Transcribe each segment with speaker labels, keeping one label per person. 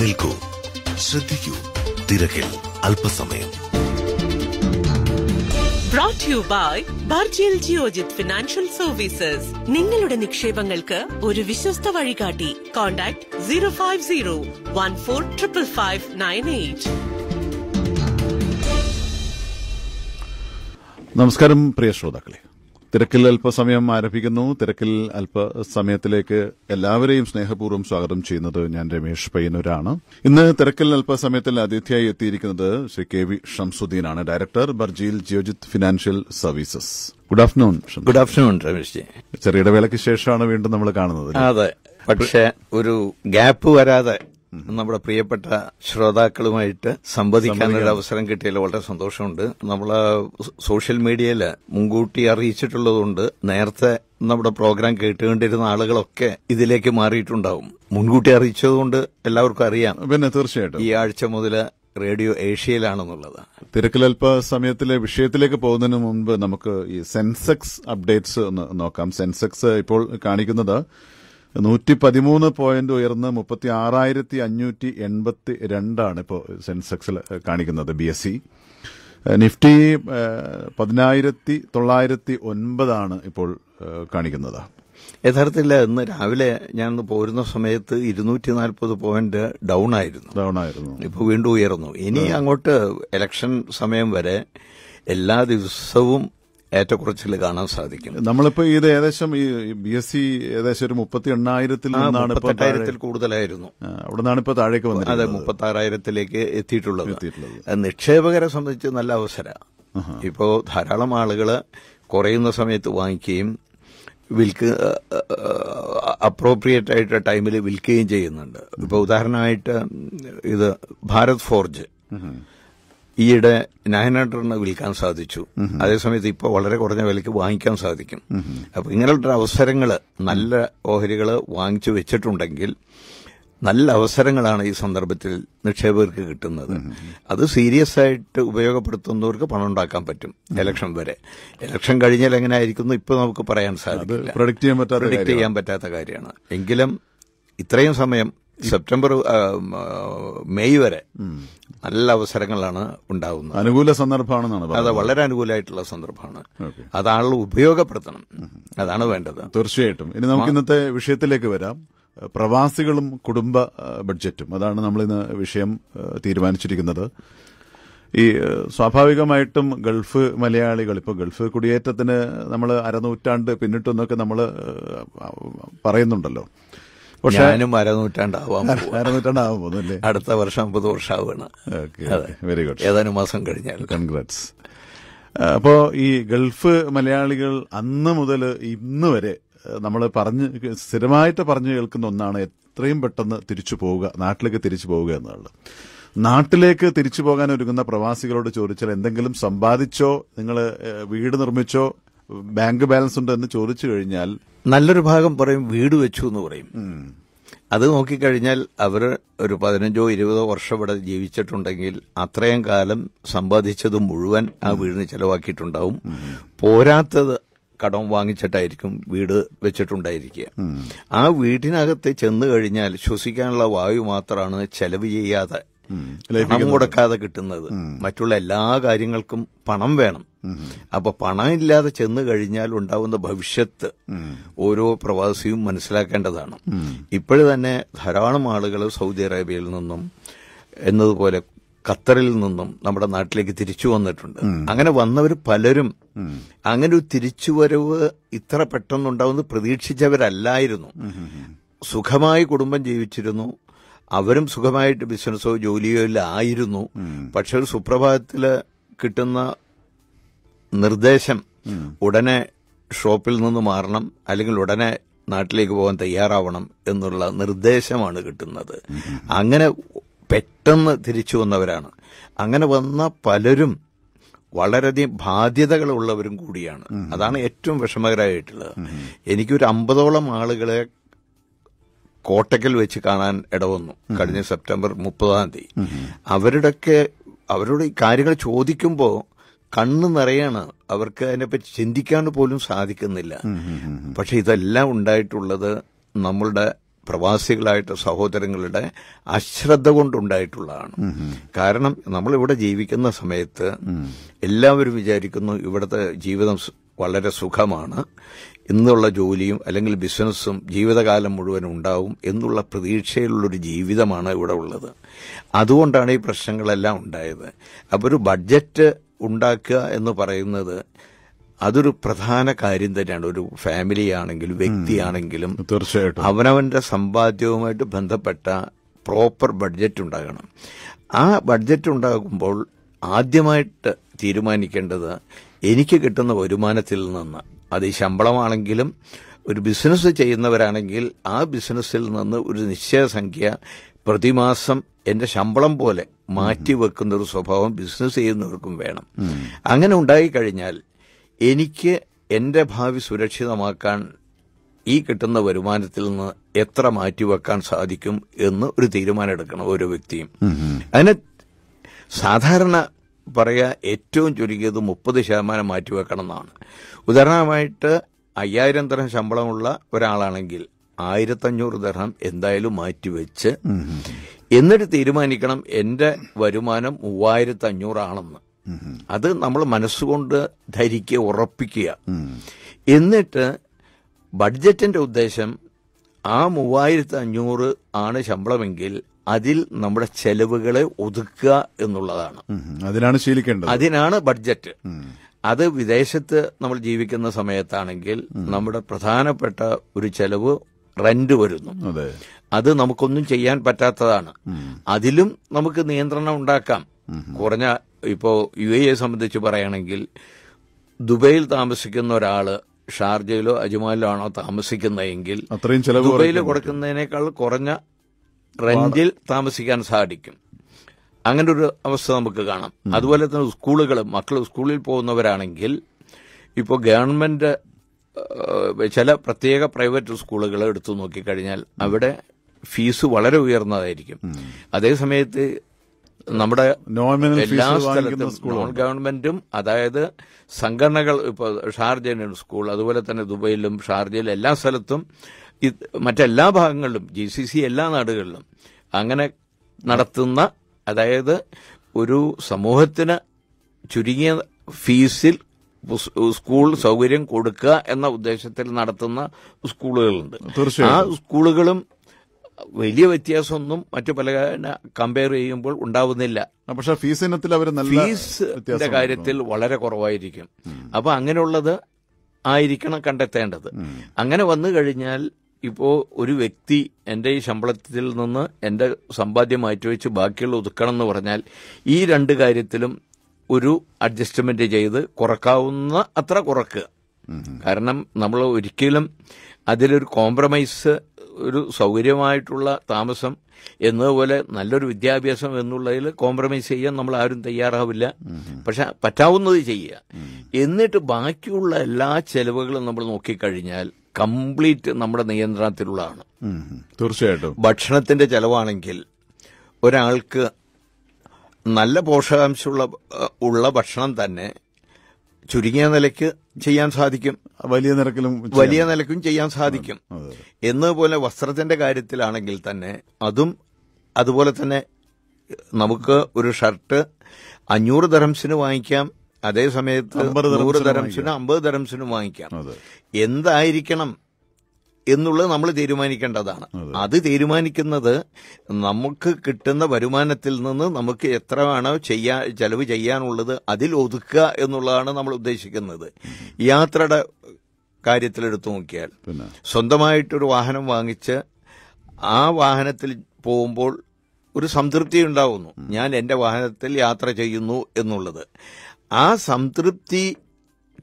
Speaker 1: നിൽക്കൂ ശ്രദ്ധിക്കൂ തിരക്കിൽ അല്പസമയം
Speaker 2: ഫിനാൻഷ്യൽ സർവീസസ് നിങ്ങളുടെ നിക്ഷേപങ്ങൾക്ക് ഒരു വിശ്വസ്ത വഴികാട്ടി contact zero five zero one four triple five nine eight നമസ്കാരം പ്രിയ ശ്രോതാക്കളെ തിരക്കിൽ അല്പസമയം ആരംഭിക്കുന്നു തിരക്കിൽ അല്പസമയത്തിലേക്ക് എല്ലാവരെയും സ്നേഹപൂർവ്വം സ്വാഗതം ചെയ്യുന്നത് ഞാൻ രമേഷ് പയ്യന്നൂരാണ് ഇന്ന് തിരക്കിൽ അല്പസമയത്തിൽ അതിഥിയായി എത്തിയിരിക്കുന്നത് ശ്രീ കെ വി ഷംസുദ്ദീനാണ് director Burjeel Geojit financial services good afternoon good afternoon Ramesh ചെറിയ ഇടവേളയ്ക്ക് ശേഷമാണ് വീണ്ടും നമ്മൾ കാണുന്നത്
Speaker 1: അതെ പക്ഷെ ഒരു ഗ്യാപ്പ് വരാതെ നമ്മുടെ പ്രിയപ്പെട്ട ശ്രോതാക്കളുമായിട്ട് സംവദിക്കാനൊരു അവസരം കിട്ടിയതിൽ വളരെ സന്തോഷമുണ്ട് നമ്മൾ സോഷ്യൽ മീഡിയയില് മുൻകൂട്ടി അറിയിച്ചിട്ടുള്ളതുകൊണ്ട് നേരത്തെ നമ്മുടെ പ്രോഗ്രാം കേട്ടുകൊണ്ടിരുന്ന ആളുകളൊക്കെ ഇതിലേക്ക് മാറിയിട്ടുണ്ടാവും മുൻകൂട്ടി അറിയിച്ചതുകൊണ്ട് എല്ലാവർക്കും അറിയാം പിന്നെ തീർച്ചയായിട്ടും ഈ ആഴ്ച മുതൽ റേഡിയോ
Speaker 2: ഏഷ്യയിലാണെന്നുള്ളത് തിരക്കിലൽപ്പ സമയത്തിലെ വിഷയത്തിലേക്ക് പോകുന്നതിന് മുൻപ് നമുക്ക് ഈ സെൻസെക്സ് അപ്ഡേറ്റ്സ് ഒന്ന് നോക്കാം സെൻസെക്സ് ഇപ്പോൾ കാണിക്കുന്നത് നൂറ്റി പതിമൂന്ന് പോയിന്റ് ഉയർന്ന് മുപ്പത്തി ആറായിരത്തി അഞ്ഞൂറ്റി എൺപത്തി രണ്ടാണ് ഇപ്പോൾ സെൻസെക്സിൽ കാണിക്കുന്നത് ബി എസ് സി നിഫ്റ്റി പതിനായിരത്തി തൊള്ളായിരത്തി ഒൻപതാണ്
Speaker 1: ഇപ്പോൾ കാണിക്കുന്നത് യഥാർത്ഥത്തിൽ ഇന്ന് രാവിലെ ഞാൻ പോരുന്ന സമയത്ത് ഇരുന്നൂറ്റി നാൽപ്പത് പോയിന്റ് ഡൗൺ ആയിരുന്നു ഡൗൺ ആയിരുന്നു ഇപ്പൊ വീണ്ടും ഉയർന്നു ഇനി അങ്ങോട്ട് ഇലക്ഷൻ സമയം വരെ എല്ലാ ദിവസവും ഏറ്റക്കുറച്ചിൽ കാണാൻ സാധിക്കും
Speaker 2: നമ്മളിപ്പോ ഇത് ഏകദേശം ഈ ബി എസ് സി ഏകദേശം ഒരു മുപ്പത്തി എണ്ണായിരത്തിൽ നിന്നാണ് മുപ്പത്തെട്ടായിരത്തിൽ
Speaker 1: കൂടുതലായിരുന്നു അവിടെ നിന്നാണ് താഴേക്ക് വന്നത് അതെ മുപ്പത്തി ആറായിരത്തിലേക്ക് എത്തിയിട്ടുള്ളത് നിക്ഷേപകരെ സംബന്ധിച്ച് നല്ല അവസര ഇപ്പോ ധാരാളം ആളുകൾ കുറയുന്ന സമയത്ത് വാങ്ങിക്കുകയും വിൽക്ക അപ്രോപ്രിയേറ്റ് ആയിട്ട് ടൈമിൽ വിൽക്കുകയും ചെയ്യുന്നുണ്ട് ഇപ്പൊ ഉദാഹരണമായിട്ട് ഇത് ഭാരത് ഫോർജ് ഈയിടെ നയൻ ഹൺഡ്രഡിന് വിൽക്കാൻ സാധിച്ചു അതേസമയത്ത് ഇപ്പോൾ വളരെ കുറഞ്ഞ വിലയ്ക്ക് വാങ്ങിക്കാൻ സാധിക്കും അപ്പോൾ ഇങ്ങനെയുള്ള അവസരങ്ങൾ നല്ല ഓഹരികൾ വാങ്ങിച്ചു വെച്ചിട്ടുണ്ടെങ്കിൽ നല്ല അവസരങ്ങളാണ് ഈ സന്ദർഭത്തിൽ നിക്ഷേപകർക്ക് കിട്ടുന്നത് അത് സീരിയസ് ആയിട്ട് ഉപയോഗപ്പെടുത്തുന്നവർക്ക് പണം ഉണ്ടാക്കാൻ പറ്റും ഇലക്ഷൻ വരെ ഇലക്ഷൻ കഴിഞ്ഞാൽ എങ്ങനെ ആയിരിക്കും ഇപ്പോൾ നമുക്ക് പറയാൻ സാധിക്കില്ല പ്രൊഡിക്റ്റ് ചെയ്യാൻ പറ്റാത്ത കാര്യമാണ് എങ്കിലും ഇത്രയും സമയം സെപ്റ്റംബർ മെയ് വരെ നല്ല അവസരങ്ങളാണ് ഉണ്ടാകുന്നത് അനുകൂല
Speaker 2: സന്ദർഭമാണെന്നാണ്
Speaker 1: അത് വളരെ അനുകൂലമായിട്ടുള്ള സന്ദർഭമാണ് അതാണ് ഉപയോഗപ്പെടുത്തണം
Speaker 2: അതാണ് വേണ്ടത് തീർച്ചയായിട്ടും ഇനി നമുക്ക് ഇന്നത്തെ വിഷയത്തിലേക്ക് വരാം പ്രവാസികളും കുടുംബ ബഡ്ജറ്റും അതാണ് നമ്മൾ ഇന്ന് വിഷയം തീരുമാനിച്ചിരിക്കുന്നത് ഈ സ്വാഭാവികമായിട്ടും ഗൾഫ് മലയാളികൾ ഇപ്പോൾ ഗൾഫ് കുടിയേറ്റത്തിന് നമ്മൾ അരനൂറ്റാണ്ട് പിന്നിട്ടെന്നൊക്കെ നമ്മൾ പറയുന്നുണ്ടല്ലോ പക്ഷേ ഞാനും അരനൂറ്റാണ്ടാവാൻ അരനൂറ്റാണ്ടാവാൻ
Speaker 1: പോകുന്നല്ലേ അടുത്ത വർഷം അമ്പത് വർഷമാവുകയാണ് വെരി ഗുഡ്
Speaker 2: ഏതാനും മാസം കഴിഞ്ഞാൽ കൺഗ്രാറ്റ്സ് അപ്പോൾ ഈ ഗൾഫ് മലയാളികൾ അന്ന് മുതൽ ഇന്ന് വരെ നമ്മൾ പറഞ്ഞ് സ്ഥിരമായിട്ട് പറഞ്ഞു കേൾക്കുന്ന ഒന്നാണ് എത്രയും പെട്ടെന്ന് തിരിച്ചു പോവുക നാട്ടിലേക്ക് തിരിച്ചു പോവുക എന്നുള്ളത് നാട്ടിലേക്ക് തിരിച്ചു പോകാൻ ഒരുങ്ങുന്ന പ്രവാസികളോട് ചോദിച്ചാൽ എന്തെങ്കിലും സമ്പാദിച്ചോ നിങ്ങൾ വീട് നിർമ്മിച്ചോ ബാങ്ക്
Speaker 1: ബാലൻസ് ഉണ്ട് എന്ന് ചോദിച്ചു കഴിഞ്ഞാൽ നല്ലൊരു ഭാഗം പറയും വീട് വെച്ചു എന്ന് പറയും അത് നോക്കിക്കഴിഞ്ഞാൽ അവർ ഒരു പതിനഞ്ചോ ഇരുപതോ വർഷം ഇവിടെ ജീവിച്ചിട്ടുണ്ടെങ്കിൽ അത്രയും കാലം സമ്പാദിച്ചത് മുഴുവൻ ആ വീടിന് ചെലവാക്കിയിട്ടുണ്ടാവും പോരാത്തത് കടം വാങ്ങിച്ചിട്ടായിരിക്കും വീട് വെച്ചിട്ടുണ്ടായിരിക്കുക ആ വീടിനകത്ത് ചെന്ന് കഴിഞ്ഞാൽ ശ്വസിക്കാനുള്ള വായു മാത്രമാണ് ചെലവ് ചെയ്യാതെ പണം മുടക്കാതെ കിട്ടുന്നത് മറ്റുള്ള എല്ലാ കാര്യങ്ങൾക്കും പണം വേണം അപ്പൊ പണമില്ലാതെ ചെന്ന് കഴിഞ്ഞാൽ ഉണ്ടാവുന്ന ഭവിഷ്യത്ത് ഓരോ പ്രവാസിയും മനസ്സിലാക്കേണ്ടതാണ് ഇപ്പോഴും തന്നെ ധാരാളം ആളുകൾ സൗദി അറേബ്യയിൽ നിന്നും എന്നതുപോലെ ഖത്തറിൽ നിന്നും നമ്മുടെ നാട്ടിലേക്ക് തിരിച്ചു വന്നിട്ടുണ്ട് അങ്ങനെ വന്നവർ പലരും അങ്ങനെ ഒരു തിരിച്ചുവരവ് ഇത്ര പെട്ടെന്നുണ്ടാവുന്ന പ്രതീക്ഷിച്ചവരല്ലായിരുന്നു സുഖമായി കുടുംബം ജീവിച്ചിരുന്നു അവരും സുഖമായിട്ട് ബിസിനസ്സോ ജോലിയോ ഇല്ല ആയിരുന്നു പക്ഷെ ഒരു കിട്ടുന്ന നിർദ്ദേശം ഉടനെ ഷോപ്പിൽ നിന്ന് മാറണം അല്ലെങ്കിൽ ഉടനെ നാട്ടിലേക്ക് പോകാൻ തയ്യാറാവണം എന്നുള്ള നിർദ്ദേശമാണ് കിട്ടുന്നത് അങ്ങനെ പെട്ടെന്ന് തിരിച്ചു വന്നവരാണ് അങ്ങനെ വന്ന പലരും വളരെയധികം ബാധ്യതകളുള്ളവരും കൂടിയാണ് അതാണ് ഏറ്റവും വിഷമകരമായിട്ടുള്ളത് എനിക്കൊരു അമ്പതോളം ആളുകളെ കോട്ടക്കൽ വെച്ച് കാണാൻ ഇടവന്നു കഴിഞ്ഞ സെപ്റ്റംബർ മുപ്പതാം തീയതി അവരുടെയൊക്കെ അവരോട് ഈ കാര്യങ്ങൾ ചോദിക്കുമ്പോൾ കണ്ണ് നിറയാണ് അവർക്ക് അതിനെപ്പറ്റി ചിന്തിക്കാൻ പോലും സാധിക്കുന്നില്ല പക്ഷെ ഇതെല്ലാം ഉണ്ടായിട്ടുള്ളത് നമ്മളുടെ പ്രവാസികളായിട്ട് സഹോദരങ്ങളുടെ അശ്രദ്ധ കൊണ്ടുണ്ടായിട്ടുള്ളതാണ് കാരണം നമ്മളിവിടെ ജീവിക്കുന്ന സമയത്ത് എല്ലാവരും വിചാരിക്കുന്നു ഇവിടുത്തെ ജീവിതം വളരെ സുഖമാണ് ഇന്നുള്ള ജോലിയും അല്ലെങ്കിൽ ബിസിനസ്സും ജീവിതകാലം മുഴുവൻ ഉണ്ടാവും എന്നുള്ള പ്രതീക്ഷയിലുള്ളൊരു ജീവിതമാണ് ഇവിടെ ഉള്ളത് അതുകൊണ്ടാണ് ഈ പ്രശ്നങ്ങളെല്ലാം ഉണ്ടായത് അപ്പോൾ ഒരു ബഡ്ജറ്റ് ഉണ്ടാക്കുക എന്ന് പറയുന്നത് അതൊരു പ്രധാന കാര്യം തന്നെയാണ് ഒരു ഫാമിലി ആണെങ്കിലും വ്യക്തിയാണെങ്കിലും തീർച്ചയായിട്ടും അവനവന്റെ സമ്പാദ്യവുമായിട്ട് ബന്ധപ്പെട്ട പ്രോപ്പർ ബഡ്ജറ്റ് ഉണ്ടാകണം ആ ബഡ്ജറ്റ് ഉണ്ടാകുമ്പോൾ ആദ്യമായിട്ട് തീരുമാനിക്കേണ്ടത് എനിക്ക് കിട്ടുന്ന വരുമാനത്തിൽ നിന്ന് അത് ശമ്പളമാണെങ്കിലും ഒരു ബിസിനസ് ചെയ്യുന്നവരാണെങ്കിൽ ആ ബിസിനസ്സിൽ നിന്ന് ഒരു നിശ്ചയ സംഖ്യ പ്രതിമാസം എന്റെ ശമ്പളം പോലെ മാറ്റി വെക്കുന്ന ഒരു സ്വഭാവം ബിസിനസ് ചെയ്യുന്നവർക്കും വേണം അങ്ങനെ ഉണ്ടായിക്കഴിഞ്ഞാൽ എനിക്ക് എന്റെ ഭാവി സുരക്ഷിതമാക്കാൻ ഈ കിട്ടുന്ന വരുമാനത്തിൽ നിന്ന് എത്ര മാറ്റിവെക്കാൻ സാധിക്കും എന്ന് ഒരു തീരുമാനം എടുക്കണം ഓരോ വ്യക്തിയും അതിന് സാധാരണ പറയാ ഏറ്റവും ചുരുങ്ങിയത് മുപ്പത് ശതമാനം മാറ്റിവെക്കണം എന്നാണ് ഉദാഹരണമായിട്ട് അയ്യായിരം തരം ശമ്പളമുള്ള ഒരാളാണെങ്കിൽ ആയിരത്തഞ്ഞൂറ് ദർഹം എന്തായാലും മാറ്റിവെച്ച് എന്നിട്ട് തീരുമാനിക്കണം എൻ്റെ വരുമാനം മൂവായിരത്തി അഞ്ഞൂറാണെന്ന് അത് നമ്മൾ മനസ്സുകൊണ്ട് ധരിക്കുക ഉറപ്പിക്കുക എന്നിട്ട് ബഡ്ജറ്റിന്റെ ഉദ്ദേശം ആ മൂവായിരത്തി അഞ്ഞൂറ് ആണ് ശമ്പളമെങ്കിൽ അതിൽ നമ്മുടെ ചെലവുകളെ ഒതുക്കുക എന്നുള്ളതാണ് അതിനാണ് ശീലിക്കേണ്ടത് അതിനാണ് ബഡ്ജറ്റ് അത് വിദേശത്ത് നമ്മൾ ജീവിക്കുന്ന സമയത്താണെങ്കിൽ നമ്മുടെ പ്രധാനപ്പെട്ട ഒരു ചെലവ് റെന്റ് വരുന്നു അത് നമുക്കൊന്നും ചെയ്യാൻ പറ്റാത്തതാണ് അതിലും നമുക്ക് നിയന്ത്രണം ഉണ്ടാക്കാം കുറഞ്ഞ ഇപ്പോ യു എ സംബന്ധിച്ച് പറയുകയാണെങ്കിൽ ദുബൈയിൽ താമസിക്കുന്ന ഒരാള് ഷാർജയിലോ അജ്മാലിലോ ആണോ താമസിക്കുന്നതെങ്കിൽ ദുബൈയിൽ കൊടുക്കുന്നതിനേക്കാൾ കുറഞ്ഞ റെന്റിൽ താമസിക്കാൻ സാധിക്കും അങ്ങനെ ഒരു അവസ്ഥ നമുക്ക് കാണാം അതുപോലെ തന്നെ സ്കൂളുകൾ മക്കൾ സ്കൂളിൽ പോകുന്നവരാണെങ്കിൽ ഇപ്പോൾ ഗവൺമെന്റ് ചില പ്രത്യേക പ്രൈവറ്റ് സ്കൂളുകൾ എടുത്തു നോക്കിക്കഴിഞ്ഞാൽ അവിടെ ഫീസ് വളരെ ഉയർന്നതായിരിക്കും അതേസമയത്ത് നമ്മുടെ എല്ലാ സ്ഥലത്തും നോൺ ഗവൺമെന്റും അതായത് സംഘടനകൾ ഇപ്പോൾ ഷാർജയിലാണ് സ്കൂൾ അതുപോലെ തന്നെ ദുബൈയിലും ഷാർജയിലും എല്ലാ സ്ഥലത്തും മറ്റെല്ലാ ഭാഗങ്ങളിലും ജി സി സി എല്ലാ നാടുകളിലും അങ്ങനെ നടത്തുന്ന അതായത് ഒരു സമൂഹത്തിന് ചുരുങ്ങിയ ഫീസിൽ സ്കൂൾ സൗകര്യം കൊടുക്കുക എന്ന ഉദ്ദേശത്തിൽ നടത്തുന്ന സ്കൂളുകളുണ്ട് ആ സ്കൂളുകളും വലിയ വ്യത്യാസമൊന്നും മറ്റു പല കമ്പയർ ചെയ്യുമ്പോൾ ഉണ്ടാവുന്നില്ല പക്ഷേ ഫീസ് ഇനത്തിൽ അവർ ഫീസിന്റെ കാര്യത്തിൽ വളരെ കുറവായിരിക്കും അപ്പൊ അങ്ങനെയുള്ളത് ആയിരിക്കണം കണ്ടെത്തേണ്ടത് അങ്ങനെ വന്നു കഴിഞ്ഞാൽ ഇപ്പോ ഒരു വ്യക്തി എൻ്റെ ഈ ശമ്പളത്തിൽ നിന്ന് എൻ്റെ സമ്പാദ്യം മാറ്റിവെച്ച് ബാക്കിയുള്ള ഒതുക്കണം എന്ന് പറഞ്ഞാൽ ഈ രണ്ട് കാര്യത്തിലും ഒരു അഡ്ജസ്റ്റ്മെന്റ് ചെയ്ത് കുറക്കാവുന്ന അത്ര കുറക്കുക കാരണം നമ്മൾ ഒരിക്കലും അതിലൊരു കോംപ്രമൈസ് ഒരു സൗകര്യമായിട്ടുള്ള താമസം എന്നതുപോലെ നല്ലൊരു വിദ്യാഭ്യാസം എന്നുള്ളതിൽ കോംപ്രമൈസ് ചെയ്യാൻ നമ്മൾ ആരും തയ്യാറാവില്ല പക്ഷെ പറ്റാവുന്നത് ചെയ്യുക എന്നിട്ട് ബാക്കിയുള്ള എല്ലാ ചെലവുകളും നമ്മൾ നോക്കിക്കഴിഞ്ഞാൽ കംപ്ലീറ്റ് നമ്മുടെ നിയന്ത്രണത്തിലുള്ളതാണ് തീർച്ചയായിട്ടും ഭക്ഷണത്തിന്റെ ചെലവാണെങ്കിൽ ഒരാൾക്ക് നല്ല പോഷകാംശമുള്ള ഉള്ള ഭക്ഷണം തന്നെ ചുരുങ്ങിയ നിലയ്ക്ക് ചെയ്യാൻ സാധിക്കും വലിയ നിരക്കിലും വലിയ നിലക്കും ചെയ്യാൻ സാധിക്കും എന്നതുപോലെ വസ്ത്രത്തിന്റെ കാര്യത്തിലാണെങ്കിൽ തന്നെ അതും അതുപോലെ തന്നെ നമുക്ക് ഒരു ഷർട്ട് അഞ്ഞൂറ് ദറംസിന് വാങ്ങിക്കാം അതേ സമയത്ത് നൂറ് ദറംസിനും അമ്പത് ദറംസിനും വാങ്ങിക്കാം എന്തായിരിക്കണം എന്നുള്ളത് നമ്മൾ തീരുമാനിക്കേണ്ടതാണ് അത് തീരുമാനിക്കുന്നത് നമുക്ക് കിട്ടുന്ന വരുമാനത്തിൽ നിന്ന് നമുക്ക് എത്രയാണോ ചെയ്യാ ചെലവ് ചെയ്യാനുള്ളത് അതിൽ ഒതുക്കുക എന്നുള്ളതാണ് നമ്മൾ ഉദ്ദേശിക്കുന്നത് യാത്രയുടെ കാര്യത്തിലെടുത്തു നോക്കിയാൽ സ്വന്തമായിട്ടൊരു വാഹനം വാങ്ങിച്ച് ആ വാഹനത്തിൽ പോകുമ്പോൾ ഒരു സംതൃപ്തി ഉണ്ടാവുന്നു ഞാൻ എൻ്റെ വാഹനത്തിൽ യാത്ര ചെയ്യുന്നു എന്നുള്ളത് ആ സംതൃപ്തി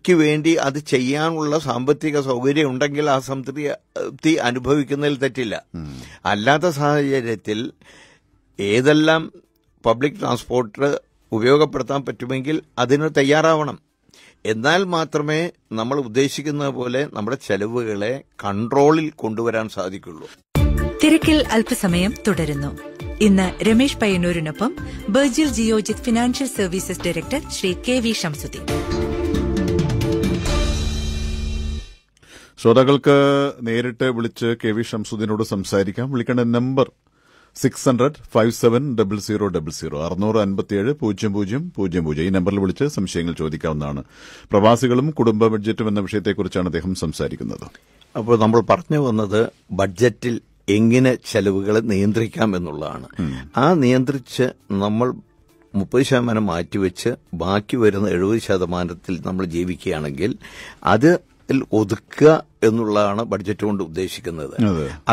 Speaker 1: സംതൃപ്തിക്ക് വേണ്ടി അത് ചെയ്യാനുള്ള സാമ്പത്തിക സൗകര്യം ഉണ്ടെങ്കിൽ ആ സംതൃപ്തി അനുഭവിക്കുന്നതിൽ തെറ്റില്ല അല്ലാത്ത സാഹചര്യത്തിൽ ഏതെല്ലാം പബ്ലിക് ട്രാൻസ്പോർട്ട് ഉപയോഗപ്പെടുത്താൻ പറ്റുമെങ്കിൽ അതിന് തയ്യാറാവണം എന്നാൽ മാത്രമേ നമ്മൾ ഉദ്ദേശിക്കുന്ന പോലെ നമ്മുടെ ചെലവുകളെ കൺട്രോളിൽ കൊണ്ടുവരാൻ സാധിക്കുള്ളൂ
Speaker 2: തിരക്കിൽ അല്പസമയം തുടരുന്നു ഇന്ന് രമേശ് പയ്യന്നൂരിനൊപ്പം Burjeel Geojit financial services
Speaker 1: director Shri K V Shamsuddin
Speaker 2: ശ്രോതാക്കൾക്ക് നേരിട്ട് വിളിച്ച് കെ വി ഷംസുദ്ദീനോട് സംസാരിക്കാം വിളിക്കേണ്ട number six hundred five seven double zero double zero അറുന്നൂറ് അൻപത്തിയേഴ് പൂജ്യം പൂജ്യം പൂജ്യം പൂജ്യം ഈ നമ്പറിൽ വിളിച്ച് സംശയങ്ങൾ ചോദിക്കാവുന്നതാണ് പ്രവാസികളും കുടുംബ ബഡ്ജറ്റും എന്ന വിഷയത്തെക്കുറിച്ചാണ് അദ്ദേഹം
Speaker 1: സംസാരിക്കുന്നത് അപ്പോൾ നമ്മൾ പറഞ്ഞു വന്നത് ബഡ്ജറ്റിൽ എങ്ങനെ ചെലവുകളെ നിയന്ത്രിക്കാം എന്നുള്ളതാണ് ആ നിയന്ത്രിച്ച് നമ്മൾ മുപ്പത് ശതമാനം മാറ്റിവെച്ച് ബാക്കി വരുന്ന എഴുപത് ശതമാനത്തിൽ നമ്മൾ ജീവിക്കുകയാണെങ്കിൽ അത് ഒതുക്കുക എന്നുള്ളതാണ് ബഡ്ജറ്റ് കൊണ്ട് ഉദ്ദേശിക്കുന്നത്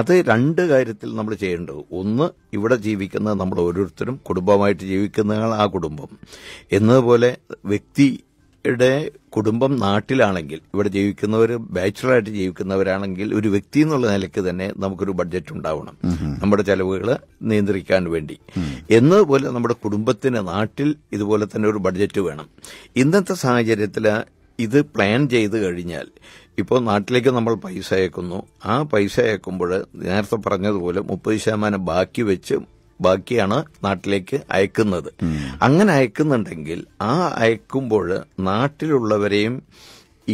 Speaker 1: അത് രണ്ട് കാര്യത്തിൽ നമ്മൾ ചെയ്യേണ്ടത് ഒന്ന് ഇവിടെ ജീവിക്കുന്ന നമ്മൾ ഓരോരുത്തരും കുടുംബമായിട്ട് ജീവിക്കുന്നതാണ് ആ കുടുംബം എന്നതുപോലെ വ്യക്തി യുടെ കുടുംബം നാട്ടിലാണെങ്കിൽ ഇവിടെ ജീവിക്കുന്നവർ ബാച്ചുലറായിട്ട് ജീവിക്കുന്നവരാണെങ്കിൽ ഒരു വ്യക്തി എന്നുള്ള നിലയ്ക്ക് തന്നെ നമുക്കൊരു ബഡ്ജറ്റ് ഉണ്ടാവണം നമ്മുടെ ചെലവുകൾ നിയന്ത്രിക്കാൻ വേണ്ടി എന്നതുപോലെ നമ്മുടെ കുടുംബത്തിന് നാട്ടിൽ ഇതുപോലെ തന്നെ ഒരു ബഡ്ജറ്റ് വേണം ഇന്നത്തെ സാഹചര്യത്തിൽ ഇത് പ്ലാൻ ചെയ്ത് കഴിഞ്ഞാൽ ഇപ്പോൾ നാട്ടിലേക്ക് നമ്മൾ പൈസ അയക്കുന്നു ആ പൈസ അയക്കുമ്പോൾ നേരത്തെ പറഞ്ഞതുപോലെ മുപ്പത് ശതമാനം ബാക്കി വെച്ച് ബാക്കിയാണ് നാട്ടിലേക്ക് അയക്കുന്നത് അങ്ങനെ അയക്കുന്നുണ്ടെങ്കിൽ ആ അയക്കുമ്പോൾ നാട്ടിലുള്ളവരെയും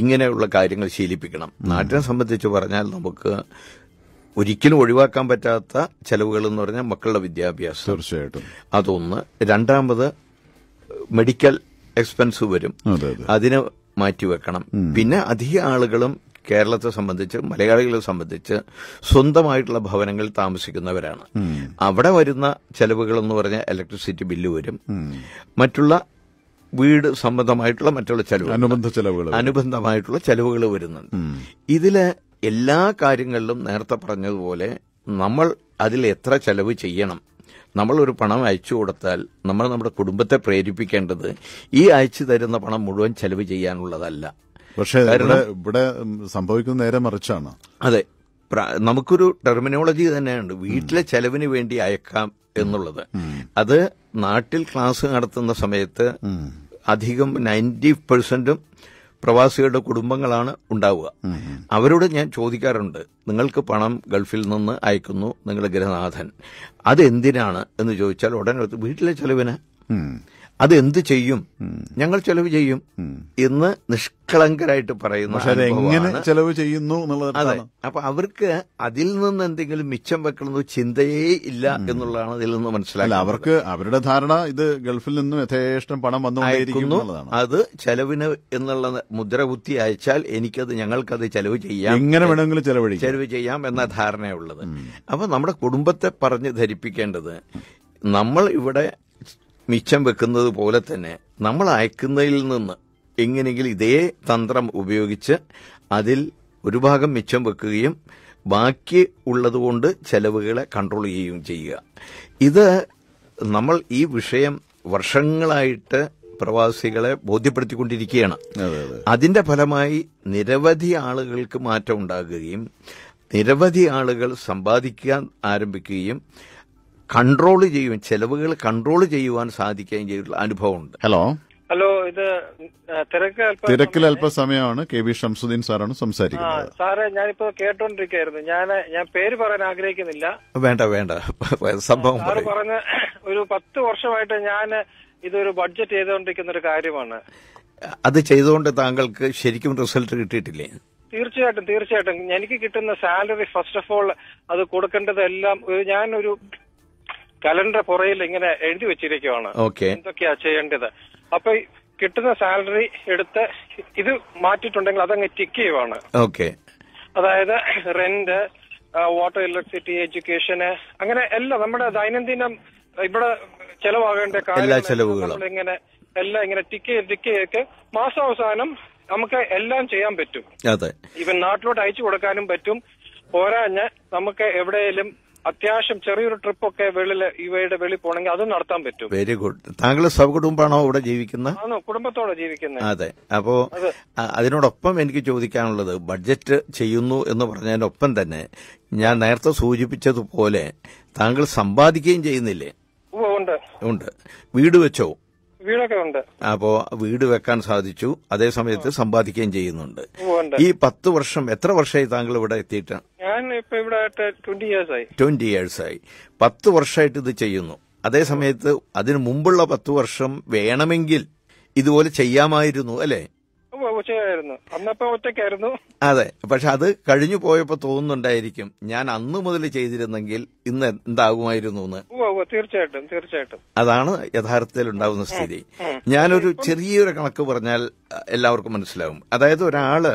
Speaker 1: ഇങ്ങനെയുള്ള കാര്യങ്ങൾ ശീലിപ്പിക്കണം നാട്ടിനെ സംബന്ധിച്ച് പറഞ്ഞാൽ നമുക്ക് ഒരിക്കലും ഒഴിവാക്കാൻ പറ്റാത്ത ചെലവുകൾ എന്ന് പറഞ്ഞാൽ മക്കളുടെ വിദ്യാഭ്യാസം തീർച്ചയായിട്ടും അതൊന്ന് രണ്ടാമത് മെഡിക്കൽ എക്സ്പെൻസ് വരും അതിന് മാറ്റിവെക്കണം പിന്നെ അധിക ആളുകളും കേരളത്തെ സംബന്ധിച്ച് മലയാളികളെ സംബന്ധിച്ച് സ്വന്തമായിട്ടുള്ള ഭവനങ്ങളിൽ താമസിക്കുന്നവരാണ് അവിടെ വരുന്ന ചെലവുകൾ എന്ന് പറഞ്ഞാൽ ഇലക്ട്രിസിറ്റി ബില്ല് വരും മറ്റുള്ള വീട് സംബന്ധമായിട്ടുള്ള മറ്റുള്ള ചെലവ് അനുബന്ധ ചെലവുകൾ അനുബന്ധമായിട്ടുള്ള ചെലവുകൾ വരുന്നുണ്ട് ഇതില് എല്ലാ കാര്യങ്ങളിലും നേരത്തെ പറഞ്ഞതുപോലെ നമ്മൾ അതിൽ എത്ര ചെലവ് ചെയ്യണം നമ്മളൊരു പണം അയച്ചു കൊടുത്താൽ നമ്മൾ നമ്മുടെ കുടുംബത്തെ പ്രേരിപ്പിക്കേണ്ടത് ഈ അയച്ചു തരുന്ന പണം മുഴുവൻ ചെലവ് ചെയ്യാനുള്ളതല്ല പക്ഷേ ഇവിടെ സംഭവിക്കുന്ന നേരെ മറിച്ചാണ് അതെ നമുക്കൊരു ടെർമിനോളജി തന്നെയുണ്ട് വീട്ടിലെ ചെലവിന് വേണ്ടി അയക്കാം എന്നുള്ളത് അത് നാട്ടിൽ ക്ലാസ് നടത്തുന്ന സമയത്ത് അധികം നയൻറ്റി പെർസെന്റും പ്രവാസികളുടെ കുടുംബങ്ങളാണ് ഉണ്ടാവുക അവരോട് ഞാൻ ചോദിക്കാറുണ്ട് നിങ്ങൾക്ക് പണം ഗൾഫിൽ നിന്ന് അയക്കുന്നു നിങ്ങളുടെ ഗൃഹനാഥൻ അതെന്തിനാണ് എന്ന് ചോദിച്ചാൽ ഉടനെ വീട്ടിലെ ചെലവിന് അത് എന്ത് ചെയ്യും ഞങ്ങൾ ചെലവ് ചെയ്യും എന്ന് നിഷ്കളങ്കരായിട്ട് പറയുന്നു എങ്ങനെ ചെലവ് ചെയ്യുന്നു അതെ അപ്പൊ അവർക്ക് അതിൽ നിന്ന് എന്തെങ്കിലും മിച്ചം വെക്കണമെന്ന് ചിന്തയേ ഇല്ല എന്നുള്ളതാണ് അതിൽ നിന്ന് മനസ്സിലാക്കുന്നത്
Speaker 2: അവർക്ക് അവരുടെ ധാരണ
Speaker 1: ഇത് ഗൾഫിൽ നിന്നും യഥേഷ്ടം പണം വന്നുകൊണ്ടേയിരിക്കുന്നു അത് ചെലവിന് എന്നുള്ള മുദ്ര കുത്തി അയച്ചാൽ എനിക്കത് ഞങ്ങൾക്കത് ചെലവ് ചെയ്യാം എങ്ങനെ വേണമെങ്കിലും ചെലവ് ചെലവ് ചെയ്യാം എന്ന ധാരണയുള്ളത് അപ്പൊ നമ്മുടെ കുടുംബത്തെ പറഞ്ഞ് ധരിപ്പിക്കേണ്ടത് നമ്മൾ ഇവിടെ മിച്ചം വെക്കുന്നത് പോലെ തന്നെ നമ്മൾ അയക്കുന്നതിൽ നിന്ന് എങ്ങനെയെങ്കിലും ഇതേ തന്ത്രം ഉപയോഗിച്ച് അതിൽ ഒരു ഭാഗം മിച്ചം വെക്കുകയും ബാക്കി ഉള്ളതുകൊണ്ട് ചെലവുകളെ കൺട്രോൾ ചെയ്യുകയും ചെയ്യുക ഇത് നമ്മൾ ഈ വിഷയം വർഷങ്ങളായിട്ട് പ്രവാസികളെ ബോധ്യപ്പെടുത്തിക്കൊണ്ടിരിക്കുകയാണ് അതിന്റെ ഫലമായി നിരവധി ആളുകൾക്ക് മാറ്റം ഉണ്ടാകുകയും നിരവധി ആളുകൾ സമ്പാദിക്കാൻ ആരംഭിക്കുകയും കൺട്രോൾ ചെയ്യും ചെലവുകൾ കൺട്രോൾ ചെയ്യുവാൻ സാധിക്കുകയും ചെയ്തിട്ടുള്ള അനുഭവമുണ്ട് ഹലോ ഹലോ ഇത് തിരക്കിൽ അല്പസമയമാണ് കെ വി ഷംസുദ്ദീൻ സാറാണ് സംസാരിക്കുന്നത്
Speaker 3: സാറേ ഞാനിപ്പോ കേട്ടോണ്ടിരിക്കായിരുന്നു ഞാൻ ഞാൻ പേര് പറയാൻ ആഗ്രഹിക്കുന്നില്ല
Speaker 1: വേണ്ട വേണ്ട സംഭവം പറഞ്ഞ
Speaker 3: ഒരു പത്ത് വർഷമായിട്ട് ഞാൻ ഇതൊരു ബഡ്ജറ്റ് ചെയ്തുകൊണ്ടിരിക്കുന്ന ഒരു കാര്യമാണ്
Speaker 1: അത് ചെയ്തുകൊണ്ട് താങ്കൾക്ക് ശരിക്കും റിസൾട്ട് കിട്ടിയിട്ടില്ലേ
Speaker 3: തീർച്ചയായിട്ടും തീർച്ചയായിട്ടും എനിക്ക് കിട്ടുന്ന സാലറി ഫസ്റ്റ് ഓഫ് ഓൾ അത് കൊടുക്കേണ്ടതെല്ലാം ഞാൻ ഒരു കലണ്ടർ പുറയിൽ ഇങ്ങനെ എഴുതി വെച്ചിരിക്കുവാണ് ഓക്കെ എന്തൊക്കെയാ ചെയ്യേണ്ടത് അപ്പൊ കിട്ടുന്ന സാലറി എടുത്ത് ഇത് മാറ്റിയിട്ടുണ്ടെങ്കിൽ അതങ്ങ് ടിക്ക് ചെയ്യുവാണ് ഓക്കെ അതായത് റെന്റ് വാട്ടർ ഇലക്ട്രിസിറ്റി എഡ്യൂക്കേഷന് അങ്ങനെ എല്ലാം നമ്മുടെ ദൈനംദിനം ഇവിടെ ചെലവാകേണ്ട കാര്യങ്ങൾ ഇങ്ങനെ എല്ലാം ഇങ്ങനെ ടിക്ക് ചെയ്ത് ടിക്ക് ചെയ്തൊക്കെ മാസാവസാനം നമുക്ക് എല്ലാം ചെയ്യാൻ പറ്റും അതെ ഇവൻ നാട്ടിലോട്ട് അയച്ചു കൊടുക്കാനും പറ്റും പോരാഞ്ഞ് നമുക്ക് എവിടെയെങ്കിലും അത്യാവശ്യം ചെറിയൊരു ട്രിപ്പൊക്കെ വെളിയിൽ ഇവയുടെ വെളി പോണെങ്കിൽ അതും നടത്താൻ പറ്റും
Speaker 1: വെരി ഗുഡ് താങ്കൾ സ്വകുടുംബാണോ ഇവിടെ ജീവിക്കുന്നത്
Speaker 3: ആണോ കുടുംബത്തോടെ ജീവിക്കുന്നത് അതെ
Speaker 1: അപ്പോ അതിനോടൊപ്പം എനിക്ക് ചോദിക്കാനുള്ളത് ബഡ്ജറ്റ് ചെയ്യുന്നു എന്ന് പറഞ്ഞതിനൊപ്പം തന്നെ ഞാൻ നേരത്തെ സൂചിപ്പിച്ചതുപോലെ താങ്കൾ സമ്പാദിക്കുകയും ചെയ്യുന്നില്ലേ ഉണ്ട് ഉണ്ട് വീട് വെച്ചോ വീടൊക്കെ ഉണ്ട് അപ്പോ വീട് വെക്കാൻ സാധിച്ചു അതേ സമയത്ത് സമ്പാദിക്കുകയും ചെയ്യുന്നുണ്ട് ഈ പത്ത് വർഷം എത്ര വർഷമായി താങ്കൾ ഇവിടെ എത്തിയിട്ട്
Speaker 3: ഞാൻ ഇപ്പൊ ഇവിടെ ട്വന്റി ഇയേഴ്സ് ആയി
Speaker 1: ട്വന്റി ഇയേഴ്സ് ആയി പത്ത് വർഷമായിട്ട് ഇത് ചെയ്യുന്നു അതേ സമയത്ത് അതിനു മുമ്പുള്ള പത്ത് വർഷം വേണമെങ്കിൽ ഇതുപോലെ ചെയ്യാമായിരുന്നു അല്ലേ
Speaker 3: ഉച്ചയായിരുന്നു അന്നപ്പോ ഒറ്റയ്ക്കായിരുന്നു
Speaker 1: അതെ പക്ഷെ അത് കഴിഞ്ഞു പോയപ്പോ തോന്നുന്നുണ്ടായിരിക്കും ഞാൻ അന്ന് മുതൽ ചെയ്തിരുന്നെങ്കിൽ ഇന്ന് എന്താകുമായിരുന്നു എന്ന്
Speaker 3: തീർച്ചയായിട്ടും തീർച്ചയായിട്ടും
Speaker 1: അതാണ് യഥാർത്ഥത്തിൽ ഉണ്ടാകുന്ന സ്ഥിതി ഞാനൊരു ചെറിയൊരു കണക്ക് പറഞ്ഞാൽ എല്ലാവർക്കും മനസ്സിലാവും അതായത് ഒരാള്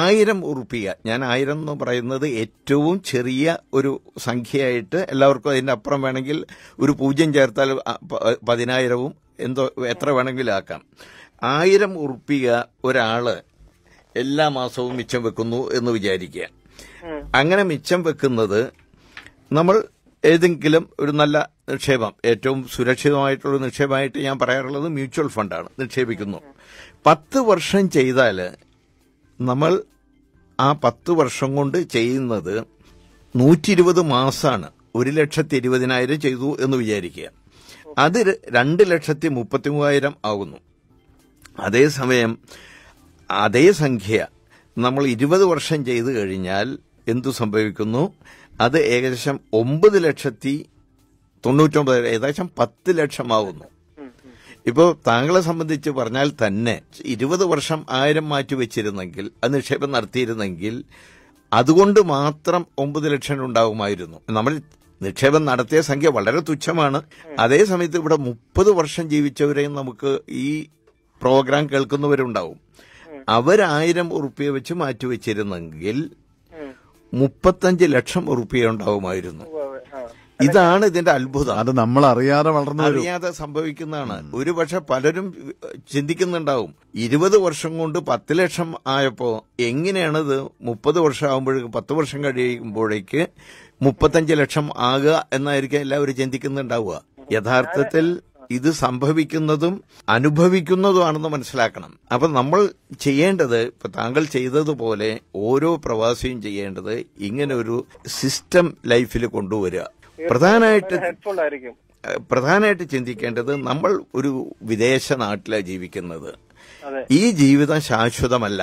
Speaker 1: ആയിരം ഉറുപ്പിക ഞാൻ ആയിരം എന്ന് പറയുന്നത് ഏറ്റവും ചെറിയ ഒരു സംഖ്യയായിട്ട് എല്ലാവർക്കും അതിന്റെ അപ്പുറം വേണമെങ്കിൽ ഒരു പൂജ്യം ചേർത്താൽ പതിനായിരവും എന്തോ എത്ര വേണമെങ്കിലും ആക്കാം ആയിരം ഉറുപ്പിക ഒരാള് എല്ലാ മാസവും മിച്ചം വെക്കുന്നു എന്ന് വിചാരിക്കുക അങ്ങനെ മിച്ചം വെക്കുന്നത് നമ്മൾ ഏതെങ്കിലും ഒരു നല്ല നിക്ഷേപം ഏറ്റവും സുരക്ഷിതമായിട്ടുള്ള നിക്ഷേപമായിട്ട് ഞാൻ പറയാറുള്ളത് മ്യൂച്വൽ ഫണ്ടാണ് നിക്ഷേപിക്കുന്നു പത്ത് വർഷം ചെയ്താൽ നമ്മൾ ആ പത്ത് വർഷം കൊണ്ട് ചെയ്യുന്നത് നൂറ്റി ഇരുപത് മാസമാണ് ഒരു ലക്ഷത്തി ഇരുപതിനായിരം ചെയ്തു എന്ന് വിചാരിക്കുക അത് രണ്ട് ലക്ഷത്തി മുപ്പത്തി മൂവായിരം ആകുന്നു അതേസമയം അതേ സംഖ്യ നമ്മൾ ഇരുപത് വർഷം ചെയ്തു കഴിഞ്ഞാൽ എന്തു സംഭവിക്കുന്നു അത് ഏകദേശം ഒമ്പത് ലക്ഷത്തി തൊണ്ണൂറ്റൊമ്പത് ഏകദേശം പത്ത് ലക്ഷമാവുന്നു ഇപ്പോൾ താങ്കളെ സംബന്ധിച്ച് പറഞ്ഞാൽ തന്നെ ഇരുപത് വർഷം ആയിരം മാറ്റി വെച്ചിരുന്നെങ്കിൽ അത് നിക്ഷേപം നടത്തിയിരുന്നെങ്കിൽ അതുകൊണ്ട് മാത്രം ഒമ്പത് ലക്ഷം ഉണ്ടാകുമായിരുന്നു നമ്മൾ നിക്ഷേപം നടത്തിയ സംഖ്യ വളരെ തുച്ഛമാണ് അതേസമയത്ത് ഇവിടെ മുപ്പത് വർഷം ജീവിച്ചവരെയും നമുക്ക് ഈ പ്രോഗ്രാം കേൾക്കുന്നവരുണ്ടാവും അവരായിരം ഉറുപ്പ്യ വെച്ച് മാറ്റിവെച്ചിരുന്നെങ്കിൽ മുപ്പത്തഞ്ച് ലക്ഷം ഉറുപ്പ്യ ഉണ്ടാവുമായിരുന്നു ഇതാണ് ഇതിന്റെ അത്ഭുതം അത് നമ്മൾ അറിയാതെ വളർന്നു അറിയാതെ സംഭവിക്കുന്നതാണ് ഒരുപക്ഷെ പലരും ചിന്തിക്കുന്നുണ്ടാവും ഇരുപത് വർഷം കൊണ്ട് പത്ത് ലക്ഷം ആയപ്പോ എങ്ങനെയാണിത് മുപ്പത് വർഷം ആകുമ്പോഴേക്കും പത്ത് വർഷം കഴിയുമ്പോഴേക്ക് മുപ്പത്തഞ്ച് ലക്ഷം ആകുക എന്നായിരിക്കും എല്ലാവരും ചിന്തിക്കുന്നുണ്ടാവുക യഥാർത്ഥത്തിൽ ഇത് സംഭവിക്കുന്നതും അനുഭവിക്കുന്നതുമാണെന്ന് മനസ്സിലാക്കണം അപ്പൊ നമ്മൾ ചെയ്യേണ്ടത് ഇപ്പൊ താങ്കൾ ചെയ്തതുപോലെ ഓരോ പ്രവാസിയും ചെയ്യേണ്ടത് ഇങ്ങനെ ഒരു സിസ്റ്റം ലൈഫിൽ കൊണ്ടുവരിക പ്രധാനമായിട്ട് പ്രധാനമായിട്ട് ചിന്തിക്കേണ്ടത് നമ്മൾ ഒരു വിദേശ നാട്ടിലാണ് ജീവിക്കുന്നത് ഈ ജീവിതം ശാശ്വതമല്ല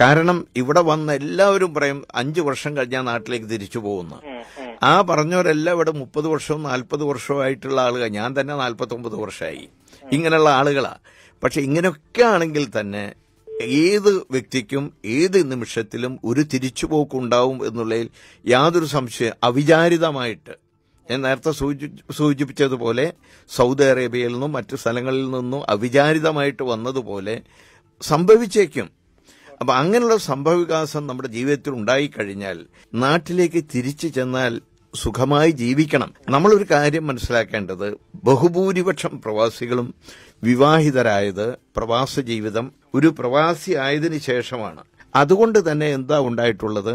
Speaker 1: കാരണം ഇവിടെ വന്ന എല്ലാവരും പറയും അഞ്ചു വർഷം കഴിഞ്ഞാൽ നാട്ടിലേക്ക് തിരിച്ചു പോകുന്നു ആ പറഞ്ഞവരെല്ലാം ഇവിടെ മുപ്പത് വർഷവും നാൽപ്പത് വർഷവും ആയിട്ടുള്ള ആളുകൾ ഞാൻ തന്നെ നാൽപ്പത്തൊമ്പത് വർഷമായി ഇങ്ങനെയുള്ള ആളുകളാ പക്ഷെ ഇങ്ങനെയൊക്കെ ആണെങ്കിൽ തന്നെ ഏത് വ്യക്തിക്കും ഏത് നിമിഷത്തിലും ഒരു തിരിച്ചുപോക്കുണ്ടാവും എന്നുള്ളതിൽ യാതൊരു സംശയം അവിചാരിതമായിട്ട് ഞാൻ നേരത്തെ സൂചിപ്പിച്ചതുപോലെ സൗദി അറേബ്യയിൽ നിന്നും മറ്റു സ്ഥലങ്ങളിൽ നിന്നും അവിചാരിതമായിട്ട് വന്നതുപോലെ സംഭവിച്ചേക്കും അപ്പൊ അങ്ങനെയുള്ള സംഭവവികാസം നമ്മുടെ ജീവിതത്തിൽ ഉണ്ടായിക്കഴിഞ്ഞാൽ നാട്ടിലേക്ക് തിരിച്ചു ചെന്നാൽ സുഖമായി ജീവിക്കണം നമ്മളൊരു കാര്യം മനസ്സിലാക്കേണ്ടത് ബഹുഭൂരിപക്ഷം പ്രവാസികളും വിവാഹിതരായത് പ്രവാസ ജീവിതം ഒരു പ്രവാസി ആയതിനു ശേഷമാണ് അതുകൊണ്ട് തന്നെ എന്താ ഉണ്ടായിട്ടുള്ളത്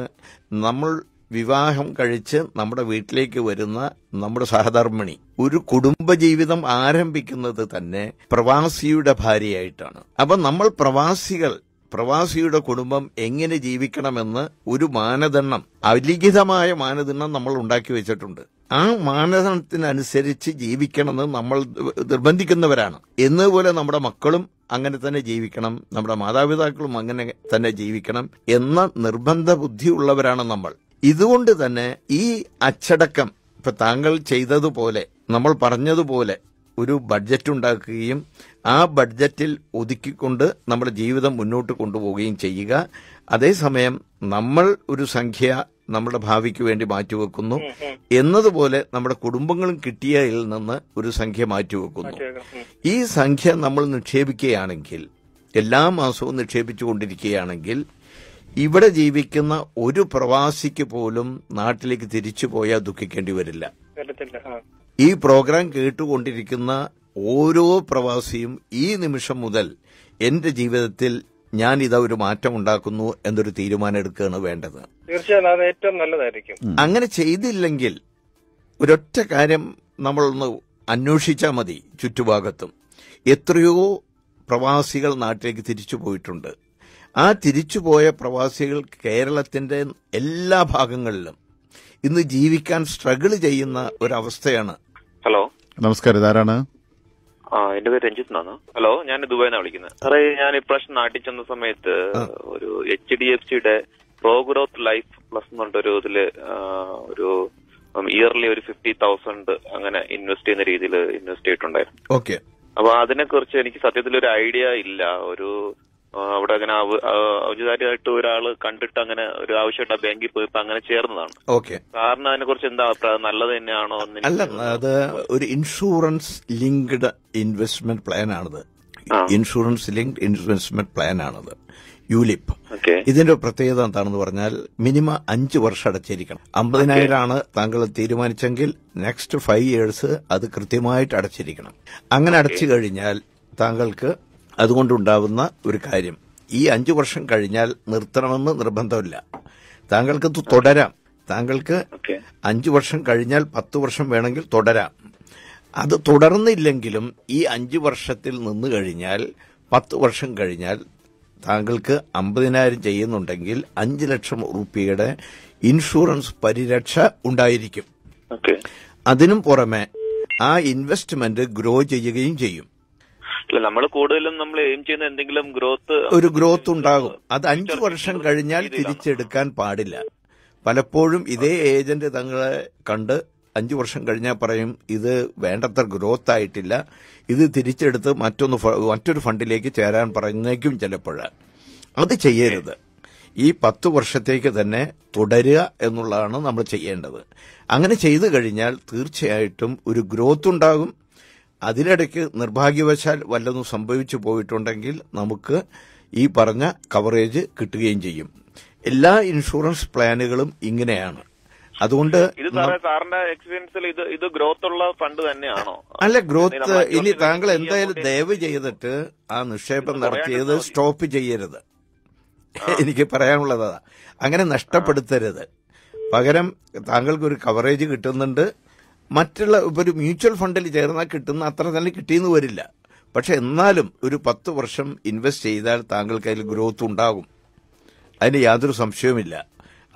Speaker 1: നമ്മൾ വിവാഹം കഴിച്ച് നമ്മുടെ വീട്ടിലേക്ക് വരുന്ന നമ്മുടെ സഹധർമ്മിണി ഒരു കുടുംബ ജീവിതം ആരംഭിക്കുന്നത് തന്നെ പ്രവാസിയുടെ ഭാര്യയായിട്ടാണ് അപ്പം നമ്മൾ പ്രവാസികൾ പ്രവാസിയുടെ കുടുംബം എങ്ങനെ ജീവിക്കണമെന്ന് ഒരു മാനദണ്ഡം അലിഖിതമായ മാനദണ്ഡം നമ്മൾ ഉണ്ടാക്കി വെച്ചിട്ടുണ്ട് ആ മാനദണ്ഡത്തിനനുസരിച്ച് ജീവിക്കണമെന്ന് നമ്മൾ നിർബന്ധിക്കുന്നവരാണ് എന്നതുപോലെ നമ്മുടെ മക്കളും അങ്ങനെ തന്നെ ജീവിക്കണം നമ്മുടെ മാതാപിതാക്കളും അങ്ങനെ തന്നെ ജീവിക്കണം എന്ന നിർബന്ധ ബുദ്ധിയുള്ളവരാണ് നമ്മൾ ഇതുകൊണ്ട് തന്നെ ഈ അച്ചടക്കം ഇപ്പൊ താങ്കൾ ചെയ്തതുപോലെ നമ്മൾ പറഞ്ഞതുപോലെ ഒരു ബഡ്ജറ്റ് ഉണ്ടാക്കുകയും ആ ബഡ്ജറ്റിൽ ഒതുക്കിക്കൊണ്ട് നമ്മുടെ ജീവിതം മുന്നോട്ട് കൊണ്ടുപോവുകയും ചെയ്യുക അതേസമയം നമ്മൾ ഒരു സംഖ്യ നമ്മുടെ ഭാവിക്ക് വേണ്ടി മാറ്റിവെക്കുന്നു എന്നതുപോലെ നമ്മുടെ കുടുംബങ്ങളും കിട്ടിയതിൽ നിന്ന് ഒരു സംഖ്യ മാറ്റിവെക്കുന്നു ഈ സംഖ്യ നമ്മൾ നിക്ഷേപിക്കുകയാണെങ്കിൽ എല്ലാ മാസവും നിക്ഷേപിച്ചുകൊണ്ടിരിക്കുകയാണെങ്കിൽ ഇവിടെ ജീവിക്കുന്ന ഒരു പ്രവാസിക്ക് പോലും നാട്ടിലേക്ക് തിരിച്ചു പോയാൽ ദുഃഖിക്കേണ്ടി വരില്ല ഈ പ്രോഗ്രാം കേട്ടുകൊണ്ടിരിക്കുന്ന ഓരോ പ്രവാസിയും ഈ നിമിഷം മുതൽ എന്റെ ജീവിതത്തിൽ ഞാൻ ഇതാ ഒരു മാറ്റം ഉണ്ടാക്കുന്നു എന്നൊരു തീരുമാനം എടുക്കുകയാണ് വേണ്ടത്
Speaker 3: തീർച്ചയായും അത് ഏറ്റവും നല്ലതായിരിക്കും
Speaker 1: അങ്ങനെ ചെയ്തില്ലെങ്കിൽ ഒരൊറ്റ കാര്യം നമ്മളൊന്ന് അന്വേഷിച്ചാൽ മതി ചുറ്റുഭാഗത്തും എത്രയോ പ്രവാസികൾ നാട്ടിലേക്ക് തിരിച്ചു പോയിട്ടുണ്ട് ആ തിരിച്ചുപോയ പ്രവാസികൾ കേരളത്തിന്റെ എല്ലാ ഭാഗങ്ങളിലും ഇന്ന് ജീവിക്കാൻ സ്ട്രഗിൾ ചെയ്യുന്ന ഒരവസ്ഥയാണ്
Speaker 3: ഹലോ
Speaker 2: നമസ്കാരം ഇതാരാണ്
Speaker 3: ആ എന്റെ പേര് രഞ്ജിത്ത് എന്നാണ് ഹലോ ഞാൻ ദുബായിന്നാണ് വിളിക്കുന്നത് സാറേ ഞാൻ ഇപ്രാവശ്യം നാട്ടിൽ ചെന്ന സമയത്ത് ഒരു എച്ച് ഡി എഫ് സിയുടെ പ്രോ ഗ്രോത്ത് ലൈഫ് പ്ലസ് എന്ന് പറഞ്ഞൊരു ഇതില് ഒരു ഇയർലി ഒരു ഫിഫ്റ്റി തൗസൻഡ് അങ്ങനെ ഇൻവെസ്റ്റ് ചെയ്യുന്ന രീതിയിൽ ഇൻവെസ്റ്റ് ചെയ്തിട്ടുണ്ടായിരുന്നു ഓക്കെ അപ്പൊ അതിനെ കുറിച്ച് എനിക്ക് സത്യത്തിൽ ഒരു ഐഡിയ ഇല്ല ഒരു അവിടെ അങ്ങനെ ഔചിതാരിയായിട്ട് ഒരാള് കണ്ടിട്ട് അങ്ങനെ ഒരു ആവശ്യമായിട്ട് ബാങ്കിൽ പോയപ്പോ അങ്ങനെ ചേർന്നതാണ് ഓക്കെ കാരണം അതിനെ കുറിച്ച് എന്താ അഭിപ്രായം നല്ലത് തന്നെയാണോ അല്ല
Speaker 1: അത് ഒരു ഇൻഷുറൻസ് ലിങ്ക്ഡ് ഇൻവെസ്റ്റ്മെന്റ് പ്ലാൻ ആണത് ഇൻഷുറൻസ് ലിങ്ക്ഡ് ഇൻവെസ്റ്റ്മെന്റ് പ്ലാൻ ആണത് യുലിപ്പ് ഇതിന്റെ പ്രത്യേകത എന്താണെന്ന് പറഞ്ഞാൽ മിനിമം അഞ്ച് വർഷം അടച്ചിരിക്കണം ആണ് താങ്കൾ തീരുമാനിച്ചെങ്കിൽ നെക്സ്റ്റ് ഫൈവ് ഇയേഴ്സ് അത് കൃത്യമായിട്ട് അടച്ചിരിക്കണം അങ്ങനെ അടച്ചു കഴിഞ്ഞാൽ താങ്കൾക്ക് അതുകൊണ്ടുണ്ടാവുന്ന ഒരു കാര്യം ഈ അഞ്ചു വർഷം കഴിഞ്ഞാൽ നിർത്തണമെന്ന് നിർബന്ധമില്ല താങ്കൾക്ക് തുടരാം താങ്കൾക്ക് അഞ്ചു വർഷം കഴിഞ്ഞാൽ പത്ത് വർഷം വേണമെങ്കിൽ തുടരാം അത് തുടർന്നില്ലെങ്കിലും ഈ അഞ്ചു വർഷത്തിൽ നിന്ന് കഴിഞ്ഞാൽ പത്ത് വർഷം കഴിഞ്ഞാൽ താങ്കൾക്ക് അമ്പതിനായിരം ചെയ്യുന്നുണ്ടെങ്കിൽ അഞ്ച് ലക്ഷം റുപ്യയുടെ ഇൻഷുറൻസ് പരിരക്ഷ ഉണ്ടായിരിക്കും അതിനും പുറമെ ആ ഇൻവെസ്റ്റ്മെന്റ് ഗ്രോ ചെയ്യുകയും ചെയ്യും
Speaker 3: നമ്മൾ കൂടുതലും നമ്മൾ എയിം ചെയ്യുന്ന എന്തെങ്കിലും ഗ്രോത്ത്
Speaker 1: ഒരു ഗ്രോത്ത് ഉണ്ടാകും അത് അഞ്ചു വർഷം കഴിഞ്ഞാൽ തിരിച്ചെടുക്കാൻ പാടില്ല പലപ്പോഴും ഇതേ ഏജന്റ് തങ്ങളെ കണ്ട് അഞ്ചു വർഷം കഴിഞ്ഞാൽ പറയും ഇത് വേണ്ടത്ര ഗ്രോത്ത് ആയിട്ടില്ല ഇത് തിരിച്ചെടുത്ത് മറ്റൊന്ന് മറ്റൊരു ഫണ്ടിലേക്ക് ചേരാൻ പറയുന്നേക്കും ചിലപ്പോൾ അത് ചെയ്യരുത് ഈ പത്ത് വർഷത്തേക്ക് തന്നെ തുടരുക എന്നുള്ളതാണ് നമ്മൾ ചെയ്യേണ്ടത് അങ്ങനെ ചെയ്തു കഴിഞ്ഞാൽ തീർച്ചയായിട്ടും ഒരു ഗ്രോത്ത് ഉണ്ടാകും അതിനിടയ്ക്ക് നിർഭാഗ്യവശാൽ വല്ലതും സംഭവിച്ചു പോയിട്ടുണ്ടെങ്കിൽ നമുക്ക് ഈ പറഞ്ഞ കവറേജ് കിട്ടുകയും ചെയ്യും എല്ലാ ഇൻഷുറൻസ് പ്ലാനുകളും ഇങ്ങനെയാണ് അതുകൊണ്ട് ഇത് സാറിന്റെ
Speaker 4: എക്സ്പീരിയൻസിൽ ഇത് ഇത് ഗ്രോത്ത് ഉള്ള ഫണ്ട് തന്നെയാണോ
Speaker 1: അല്ല ഗ്രോത്ത് ഇനി താങ്കൾ എന്തായാലും ദയവ് ചെയ്തിട്ട് ആ നിക്ഷേപം നടത്തിയത് സ്റ്റോപ്പ് ചെയ്യരുത് എനിക്ക് പറയാനുള്ളതാ അങ്ങനെ നഷ്ടപ്പെടുത്തരുത് പകരം താങ്കൾക്ക് ഒരു കവറേജ് കിട്ടുന്നുണ്ട് മറ്റുള്ള ഒരു മ്യൂച്വൽ ഫണ്ടിൽ ചേർന്നാൽ കിട്ടുന്ന അത്ര തന്നെ കിട്ടിയെന്ന് വരില്ല പക്ഷെ എന്നാലും ഒരു പത്ത് വർഷം ഇൻവെസ്റ്റ് ചെയ്താൽ താങ്കൾക്ക് അതിൽ ഗ്രോത്ത് ഉണ്ടാകും അതിന് യാതൊരു സംശയവുമില്ല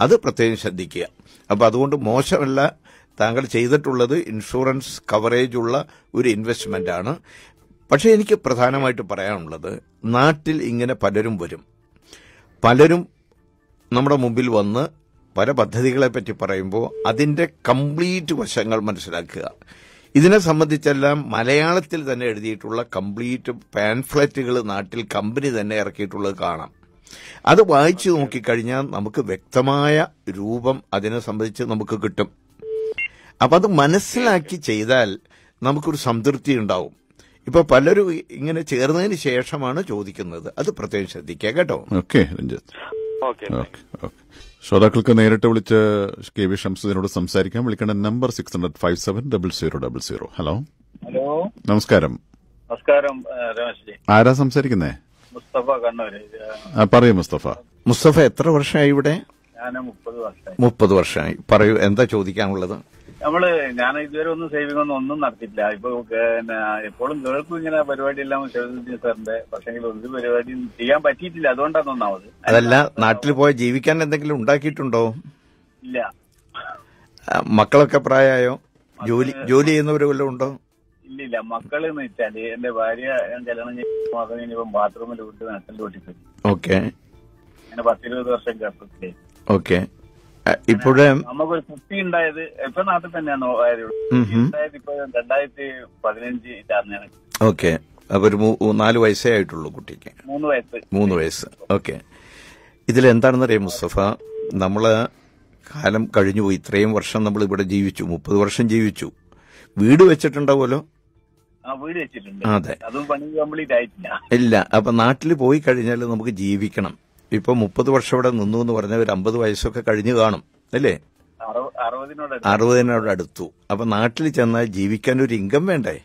Speaker 1: അത് പ്രത്യേകം ശ്രദ്ധിക്കുക അപ്പോൾ അതുകൊണ്ട് മോശമല്ല താങ്കൾ ചെയ്തിട്ടുള്ളത് ഇൻഷുറൻസ് കവറേജ് ഉള്ള ഒരു ഇൻവെസ്റ്റ്മെന്റാണ് ആണ് പക്ഷേ എനിക്ക് പ്രധാനമായിട്ട് പറയാനുള്ളത് നാട്ടിൽ ഇങ്ങനെ പലരും വരും പലരും നമ്മുടെ മുമ്പിൽ വന്ന് പല പറ്റി പറയുമ്പോൾ അതിന്റെ കംപ്ലീറ്റ് വശങ്ങൾ മനസ്സിലാക്കുക ഇതിനെ സംബന്ധിച്ചെല്ലാം മലയാളത്തിൽ തന്നെ എഴുതിയിട്ടുള്ള കംപ്ലീറ്റ് പാൻഫ്ലറ്റുകൾ നാട്ടിൽ കമ്പനി തന്നെ ഇറക്കിയിട്ടുള്ളത് കാണാം അത് വായിച്ചു നോക്കിക്കഴിഞ്ഞാൽ നമുക്ക് വ്യക്തമായ രൂപം അതിനെ സംബന്ധിച്ച് നമുക്ക് കിട്ടും അപ്പം അത് മനസ്സിലാക്കി ചെയ്താൽ നമുക്കൊരു സംതൃപ്തി ഉണ്ടാവും ഇപ്പൊ പലരും ഇങ്ങനെ ചേർന്നതിന് ശേഷമാണ് ചോദിക്കുന്നത് അത് പ്രത്യേകം ശ്രദ്ധിക്കുക കേട്ടോ
Speaker 2: ഓക്കെ ഓക്കെ ശ്രോതാക്കൾക്ക് നേരിട്ട് വിളിച്ച് കെ വി ഷംസുദ്ദീനോട് സംസാരിക്കാം വിളിക്കേണ്ട number six hundred five seven double zero double zero hello hello നമസ്കാരം നമസ്കാരം രമേശ് ആരാ
Speaker 1: സംസാരിക്കുന്നേ
Speaker 4: മുസ്തഫ കണ്ണൂര്
Speaker 1: പറയൂ മുസ്തഫ മുസ്തഫ എത്ര വർഷമായി ഇവിടെ മുപ്പത് വർഷമായി പറയൂ എന്താ ചോദിക്കാനുള്ളത്
Speaker 4: നമ്മള് ഞാൻ ഇതുവരെ ഒന്നും സേവിങ് ഒന്നും ഒന്നും നടത്തിയിട്ടില്ല ഇപ്പൊ എപ്പോഴും കേൾക്കും ഇങ്ങനെ പരിപാടി എല്ലാം ശിവസഞ്ജീവ് സാറിന്റെ പക്ഷെങ്കിൽ ഒരു പരിപാടിയും ചെയ്യാൻ പറ്റിയിട്ടില്ല അതുകൊണ്ടാണ് ഒന്നാമത്
Speaker 1: അതല്ല നാട്ടിൽ പോയി ജീവിക്കാൻ എന്തെങ്കിലും ഉണ്ടാക്കിയിട്ടുണ്ടോ ഇല്ല മക്കളൊക്കെ പ്രായമായോ ജോലി ജോലി ചെയ്യുന്നവരും വല്ലതും ഉണ്ടോ
Speaker 4: ഇല്ല മക്കള് എന്ന് വെച്ചാല് എന്റെ ഭാര്യ കല്യാണം ചെയ്ത് ഇനിയിപ്പം ബാത്റൂമിൽ വിട്ട് നട്ടൽ ഓട്ടിപ്പോയി ഓക്കെ പത്തിരുപത് വർഷം ഗർഭത്തിലായി
Speaker 1: ഓക്കെ ഇപ്പോഴേ
Speaker 4: നമുക്കൊരു കുട്ടി ഉണ്ടായത് എപ്പൊ നാട്ടിൽ തന്നെയാണ് രണ്ടായിരത്തി പതിനഞ്ച്
Speaker 1: ഓക്കെ അപ്പൊ ഒരു നാല് വയസ്സേ ആയിട്ടുള്ളൂ കുട്ടിക്ക് മൂന്ന് വയസ്സ് മൂന്ന് വയസ്സ് ഓക്കെ ഇതിലെന്താണെന്നറിയാം മുസ്തഫ നമ്മള് കാലം പോയി ഇത്രയും വർഷം നമ്മൾ ഇവിടെ ജീവിച്ചു മുപ്പത് വർഷം ജീവിച്ചു വീട് വെച്ചിട്ടുണ്ടാവുമല്ലോ
Speaker 4: വീട് വെച്ചിട്ടുണ്ട് അതെ അതും പണി കംപ്ലീറ്റ് ആയിട്ടില്ല
Speaker 1: ഇല്ല അപ്പൊ നാട്ടിൽ പോയി കഴിഞ്ഞാൽ നമുക്ക് ജീവിക്കണം ഇപ്പൊ മുപ്പത് വർഷം ഇവിടെ നിന്നു എന്ന് പറഞ്ഞ ഒരു അമ്പത് വയസ്സൊക്കെ കഴിഞ്ഞു കാണും അല്ലേ അറുപതിനോട് അടുത്തു അപ്പൊ നാട്ടിൽ ചെന്നാൽ ജീവിക്കാൻ ഒരു ഇൻകം വേണ്ടേ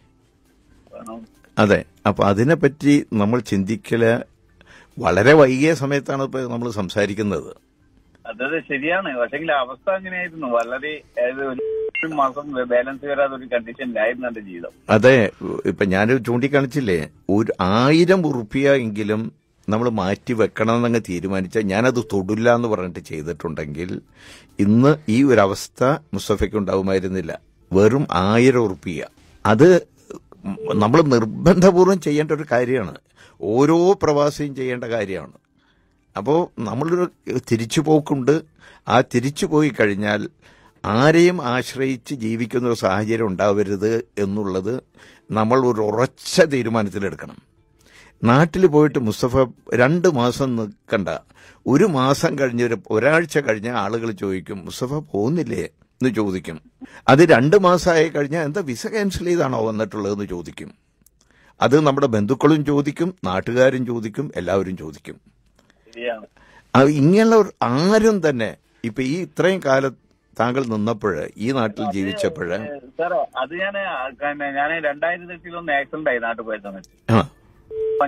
Speaker 1: അതെ അപ്പൊ അതിനെപ്പറ്റി നമ്മൾ ചിന്തിക്കല് വളരെ വൈകിയ സമയത്താണ് ഇപ്പൊ നമ്മൾ സംസാരിക്കുന്നത്
Speaker 4: അതെ ശരിയാണ് പക്ഷെങ്കിൽ അവസ്ഥ അങ്ങനെയായിരുന്നു വളരെ മാസം ബാലൻസ് വരാതെ ഒരു കണ്ടീഷനിലായിരുന്നു എന്റെ ജീവിതം
Speaker 1: അതെ ഇപ്പൊ ഞാൻ ചൂണ്ടിക്കാണിച്ചില്ലേ ഒരു ആയിരം ഉറുപ്പിയ എങ്കിലും നമ്മൾ മാറ്റി വെക്കണം എന്നങ്ങ് തീരുമാനിച്ചാൽ ഞാനത് തൊടില്ല എന്ന് പറഞ്ഞിട്ട് ചെയ്തിട്ടുണ്ടെങ്കിൽ ഇന്ന് ഈ ഒരു അവസ്ഥ മുസ്തഫയ്ക്ക് ഉണ്ടാവുമായിരുന്നില്ല വെറും ആയിരം ഉറുപ്പിയ അത് നമ്മൾ നിർബന്ധപൂർവ്വം ചെയ്യേണ്ട ഒരു കാര്യമാണ് ഓരോ പ്രവാസിയും ചെയ്യേണ്ട കാര്യമാണ് അപ്പോൾ നമ്മളൊരു തിരിച്ചു പോക്കുണ്ട് ആ തിരിച്ചു പോയി കഴിഞ്ഞാൽ ആരെയും ആശ്രയിച്ച് ജീവിക്കുന്ന ഒരു സാഹചര്യം ഉണ്ടാവരുത് എന്നുള്ളത് നമ്മൾ ഒരു ഉറച്ച തീരുമാനത്തിലെടുക്കണം നാട്ടിൽ പോയിട്ട് മുസ്തഫ രണ്ട് മാസം നിൽക്കണ്ട ഒരു മാസം കഴിഞ്ഞ ഒരു ഒരാഴ്ച കഴിഞ്ഞ ആളുകൾ ചോദിക്കും മുസ്തഫ പോകുന്നില്ലേ എന്ന് ചോദിക്കും അത് രണ്ട് മാസമായി കഴിഞ്ഞാൽ എന്താ വിസ ക്യാൻസൽ ചെയ്താണോ വന്നിട്ടുള്ളതെന്ന് ചോദിക്കും അത് നമ്മുടെ ബന്ധുക്കളും ചോദിക്കും നാട്ടുകാരും ചോദിക്കും എല്ലാവരും ചോദിക്കും ഇങ്ങനെയുള്ള ആരും തന്നെ ഇപ്പൊ ഈ ഇത്രയും കാലം താങ്കൾ നിന്നപ്പോൾ ഈ നാട്ടിൽ ജീവിച്ചപ്പോൾ
Speaker 4: സാറോ അത് ഞാൻ ഞാൻ രണ്ടായിരത്തി എട്ടിലൊന്ന് ആക്സിഡന്റ് ആയി നാട്ടിൽ പോയത്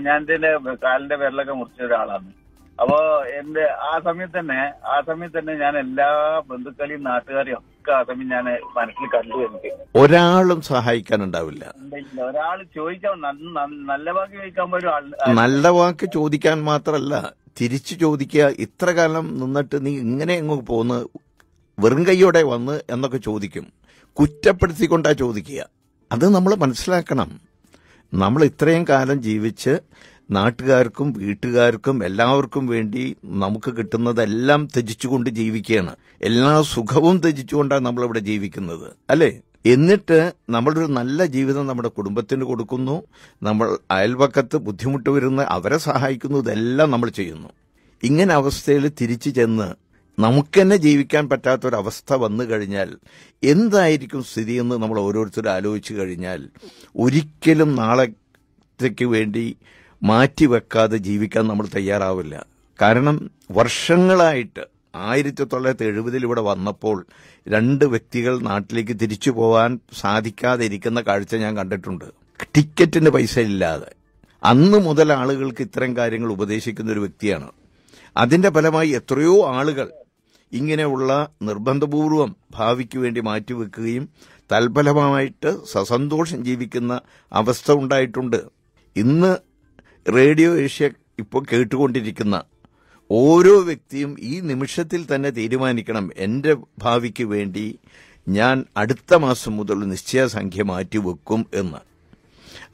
Speaker 4: ഞാനെന്റെ കാലിന്റെ പേരിലൊക്കെ മുറിച്ച ഒരാളാണ് അപ്പോ എന്റെ ആ സമയത്ത് തന്നെ ആ സമയത്ത് തന്നെ ഞാൻ എല്ലാ ബന്ധുക്കളെയും നാട്ടുകാരെയും ഒക്കെ ആ സമയം ഞാൻ മനസ്സിൽ കണ്ടു എനിക്ക്
Speaker 1: ഒരാളും ഉണ്ടാവില്ല
Speaker 4: ഒരാൾ ചോദിക്കാൻ നല്ല വാക്ക് ചോദിക്കാൻ പോലും
Speaker 1: നല്ല വാക്ക് ചോദിക്കാൻ മാത്രമല്ല തിരിച്ചു ചോദിക്കുക ഇത്ര കാലം നിന്നിട്ട് നീ ഇങ്ങനെ അങ്ങ് പോന്ന് വെറും കൈയോടെ വന്ന് എന്നൊക്കെ ചോദിക്കും കുറ്റപ്പെടുത്തിക്കൊണ്ടാ ചോദിക്കുക അത് നമ്മൾ മനസ്സിലാക്കണം നമ്മൾ ഇത്രയും കാലം ജീവിച്ച് നാട്ടുകാർക്കും വീട്ടുകാർക്കും എല്ലാവർക്കും വേണ്ടി നമുക്ക് കിട്ടുന്നതെല്ലാം ത്യജിച്ചുകൊണ്ട് ജീവിക്കുകയാണ് എല്ലാ സുഖവും ത്യജിച്ചുകൊണ്ടാണ് നമ്മളിവിടെ ജീവിക്കുന്നത് അല്ലേ എന്നിട്ട് നമ്മളൊരു നല്ല ജീവിതം നമ്മുടെ കുടുംബത്തിന് കൊടുക്കുന്നു നമ്മൾ അയൽവക്കത്ത് ബുദ്ധിമുട്ട് വരുന്ന അവരെ സഹായിക്കുന്നു ഇതെല്ലാം നമ്മൾ ചെയ്യുന്നു ഇങ്ങനെ അവസ്ഥയിൽ തിരിച്ചു ചെന്ന് നമുക്ക് തന്നെ ജീവിക്കാൻ പറ്റാത്തൊരവസ്ഥ വന്നു കഴിഞ്ഞാൽ എന്തായിരിക്കും സ്ഥിതിയെന്ന് നമ്മൾ ഓരോരുത്തരും ആലോചിച്ചു കഴിഞ്ഞാൽ ഒരിക്കലും നാളത്തേക്ക് വേണ്ടി മാറ്റിവെക്കാതെ ജീവിക്കാൻ നമ്മൾ തയ്യാറാവില്ല കാരണം വർഷങ്ങളായിട്ട് ആയിരത്തി തൊള്ളായിരത്തി എഴുപതിൽ ഇവിടെ വന്നപ്പോൾ രണ്ട് വ്യക്തികൾ നാട്ടിലേക്ക് തിരിച്ചു പോകാൻ സാധിക്കാതെ ഇരിക്കുന്ന കാഴ്ച ഞാൻ കണ്ടിട്ടുണ്ട് ടിക്കറ്റിന് പൈസ ഇല്ലാതെ അന്ന് മുതൽ ആളുകൾക്ക് ഇത്തരം കാര്യങ്ങൾ ഉപദേശിക്കുന്ന ഒരു വ്യക്തിയാണ് അതിന്റെ ഫലമായി എത്രയോ ആളുകൾ ഇങ്ങനെയുള്ള നിർബന്ധപൂർവം ഭാവിക്ക് വേണ്ടി മാറ്റിവെക്കുകയും തൽഫലമായിട്ട് സസന്തോഷം ജീവിക്കുന്ന അവസ്ഥ ഉണ്ടായിട്ടുണ്ട് ഇന്ന് റേഡിയോ ഏഷ്യ ഇപ്പോൾ കേട്ടുകൊണ്ടിരിക്കുന്ന ഓരോ വ്യക്തിയും ഈ നിമിഷത്തിൽ തന്നെ തീരുമാനിക്കണം എൻ്റെ ഭാവിക്ക് വേണ്ടി ഞാൻ അടുത്ത മാസം മുതൽ നിശ്ചയസംഖ്യ മാറ്റിവെക്കും എന്ന്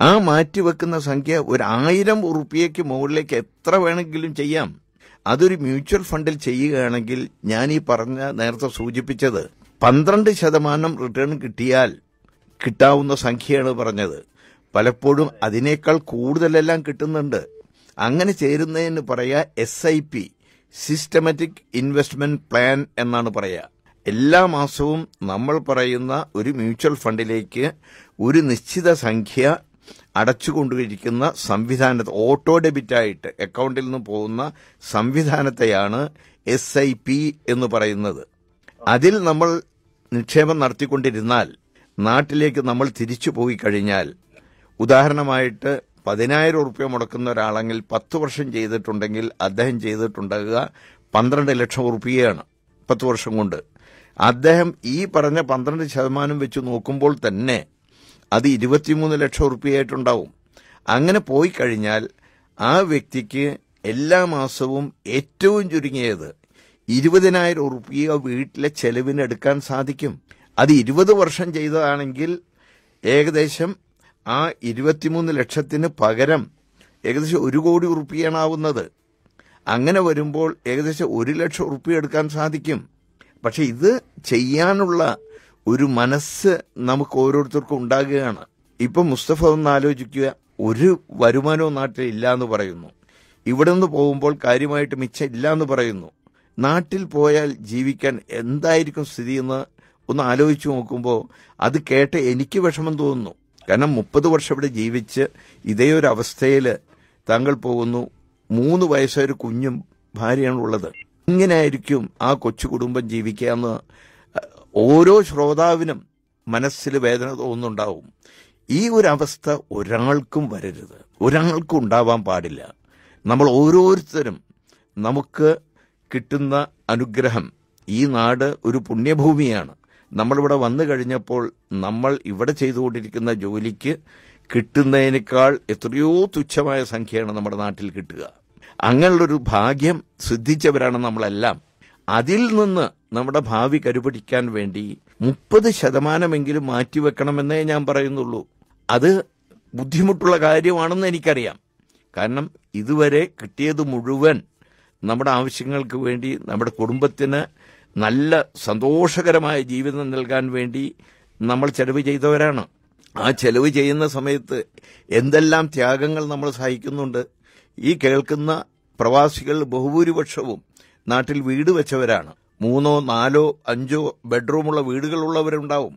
Speaker 1: ആ മാറ്റിവെക്കുന്ന സംഖ്യ ഒരായിരം ആയിരം ഉറുപ്പിയയ്ക്ക് മുകളിലേക്ക് എത്ര വേണമെങ്കിലും ചെയ്യാം അതൊരു മ്യൂച്വൽ ഫണ്ടിൽ ചെയ്യുകയാണെങ്കിൽ ഞാൻ ഈ പറഞ്ഞ നേരത്തെ സൂചിപ്പിച്ചത് പന്ത്രണ്ട് ശതമാനം റിട്ടേൺ കിട്ടിയാൽ കിട്ടാവുന്ന സംഖ്യയാണ് പറഞ്ഞത് പലപ്പോഴും അതിനേക്കാൾ കൂടുതലെല്ലാം കിട്ടുന്നുണ്ട് അങ്ങനെ ചേരുന്നതിന് പറയാ S I P systematic investment plan എന്നാണ് പറയുക എല്ലാ മാസവും നമ്മൾ പറയുന്ന ഒരു മ്യൂച്വൽ ഫണ്ടിലേക്ക് ഒരു നിശ്ചിത സംഖ്യ അടച്ചുകൊണ്ടിരിക്കുന്ന സംവിധാനത്തെ ഓട്ടോ ഡെബിറ്റായിട്ട് അക്കൗണ്ടിൽ നിന്ന് പോകുന്ന സംവിധാനത്തെയാണ് എസ് ഐ പി എന്ന് പറയുന്നത് അതിൽ നമ്മൾ നിക്ഷേപം നടത്തിക്കൊണ്ടിരുന്നാൽ നാട്ടിലേക്ക് നമ്മൾ തിരിച്ചു പോയി കഴിഞ്ഞാൽ ഉദാഹരണമായിട്ട് പതിനായിരം റുപ്യ മുടക്കുന്ന ഒരാളെങ്കിൽ പത്ത് വർഷം ചെയ്തിട്ടുണ്ടെങ്കിൽ അദ്ദേഹം ചെയ്തിട്ടുണ്ടാകുക പന്ത്രണ്ട് ലക്ഷം റുപ്യയാണ് പത്ത് വർഷം കൊണ്ട് അദ്ദേഹം ഈ പറഞ്ഞ പന്ത്രണ്ട് ശതമാനം വെച്ച് നോക്കുമ്പോൾ തന്നെ അത് ഇരുപത്തിമൂന്ന് ലക്ഷം ഉറുപ്പിയായിട്ടുണ്ടാവും അങ്ങനെ പോയി കഴിഞ്ഞാൽ ആ വ്യക്തിക്ക് എല്ലാ മാസവും ഏറ്റവും ചുരുങ്ങിയത് ഇരുപതിനായിരം റുപ്യ വീട്ടിലെ ചെലവിന് എടുക്കാൻ സാധിക്കും അത് ഇരുപത് വർഷം ചെയ്തതാണെങ്കിൽ ഏകദേശം ആ ഇരുപത്തിമൂന്ന് ലക്ഷത്തിന് പകരം ഏകദേശം ഒരു കോടി ഉറുപ്പിയാണാവുന്നത് അങ്ങനെ വരുമ്പോൾ ഏകദേശം ഒരു ലക്ഷം റുപ്യ എടുക്കാൻ സാധിക്കും പക്ഷെ ഇത് ചെയ്യാനുള്ള ഒരു മനസ്സ് നമുക്ക് ഓരോരുത്തർക്കും ഉണ്ടാകുകയാണ് ഇപ്പം മുസ്തഫ ഒന്ന് ആലോചിക്കുക ഒരു വരുമാനവും നാട്ടിൽ ഇല്ല എന്ന് പറയുന്നു ഇവിടെ നിന്ന് പോകുമ്പോൾ കാര്യമായിട്ട് മിച്ചം ഇല്ല എന്ന് പറയുന്നു നാട്ടിൽ പോയാൽ ജീവിക്കാൻ എന്തായിരിക്കും സ്ഥിതി എന്ന് ഒന്ന് ആലോചിച്ചു നോക്കുമ്പോൾ അത് കേട്ട് എനിക്ക് വിഷമം തോന്നുന്നു കാരണം മുപ്പത് വർഷം ഇവിടെ ജീവിച്ച് ഇതേ ഒരു അവസ്ഥയിൽ താങ്കൾ പോകുന്നു മൂന്ന് വയസ്സൊരു കുഞ്ഞും ഭാര്യയാണുള്ളത് ഇങ്ങനെയായിരിക്കും ആ കൊച്ചു കുടുംബം ജീവിക്കുക എന്ന് ഓരോ ശ്രോതാവിനും മനസ്സിൽ വേദന തോന്നുന്നുണ്ടാവും ഈ ഒരു അവസ്ഥ ഒരാൾക്കും വരരുത് ഒരാൾക്കും ഉണ്ടാവാൻ പാടില്ല നമ്മൾ ഓരോരുത്തരും നമുക്ക് കിട്ടുന്ന അനുഗ്രഹം ഈ നാട് ഒരു പുണ്യഭൂമിയാണ് നമ്മളിവിടെ വന്നു കഴിഞ്ഞപ്പോൾ നമ്മൾ ഇവിടെ ചെയ്തുകൊണ്ടിരിക്കുന്ന ജോലിക്ക് കിട്ടുന്നതിനേക്കാൾ എത്രയോ തുച്ഛമായ സംഖ്യയാണ് നമ്മുടെ നാട്ടിൽ കിട്ടുക അങ്ങനെയുള്ളൊരു ഭാഗ്യം സിദ്ധിച്ചവരാണ് നമ്മളെല്ലാം അതിൽ നിന്ന് നമ്മുടെ ഭാവി കരുപിടിക്കാൻ വേണ്ടി മുപ്പത് ശതമാനമെങ്കിലും മാറ്റിവെക്കണമെന്നേ ഞാൻ പറയുന്നുള്ളൂ അത് ബുദ്ധിമുട്ടുള്ള കാര്യമാണെന്ന് എനിക്കറിയാം കാരണം ഇതുവരെ കിട്ടിയത് മുഴുവൻ നമ്മുടെ ആവശ്യങ്ങൾക്ക് വേണ്ടി നമ്മുടെ കുടുംബത്തിന് നല്ല സന്തോഷകരമായ ജീവിതം നൽകാൻ വേണ്ടി നമ്മൾ ചെലവ് ചെയ്തവരാണ് ആ ചെലവ് ചെയ്യുന്ന സമയത്ത് എന്തെല്ലാം ത്യാഗങ്ങൾ നമ്മൾ സഹിക്കുന്നുണ്ട് ഈ കേൾക്കുന്ന പ്രവാസികൾ ബഹുഭൂരിപക്ഷവും നാട്ടിൽ വീട് വെച്ചവരാണ് മൂന്നോ നാലോ അഞ്ചോ ബെഡ്റൂമുള്ള വീടുകളുള്ളവരുണ്ടാവും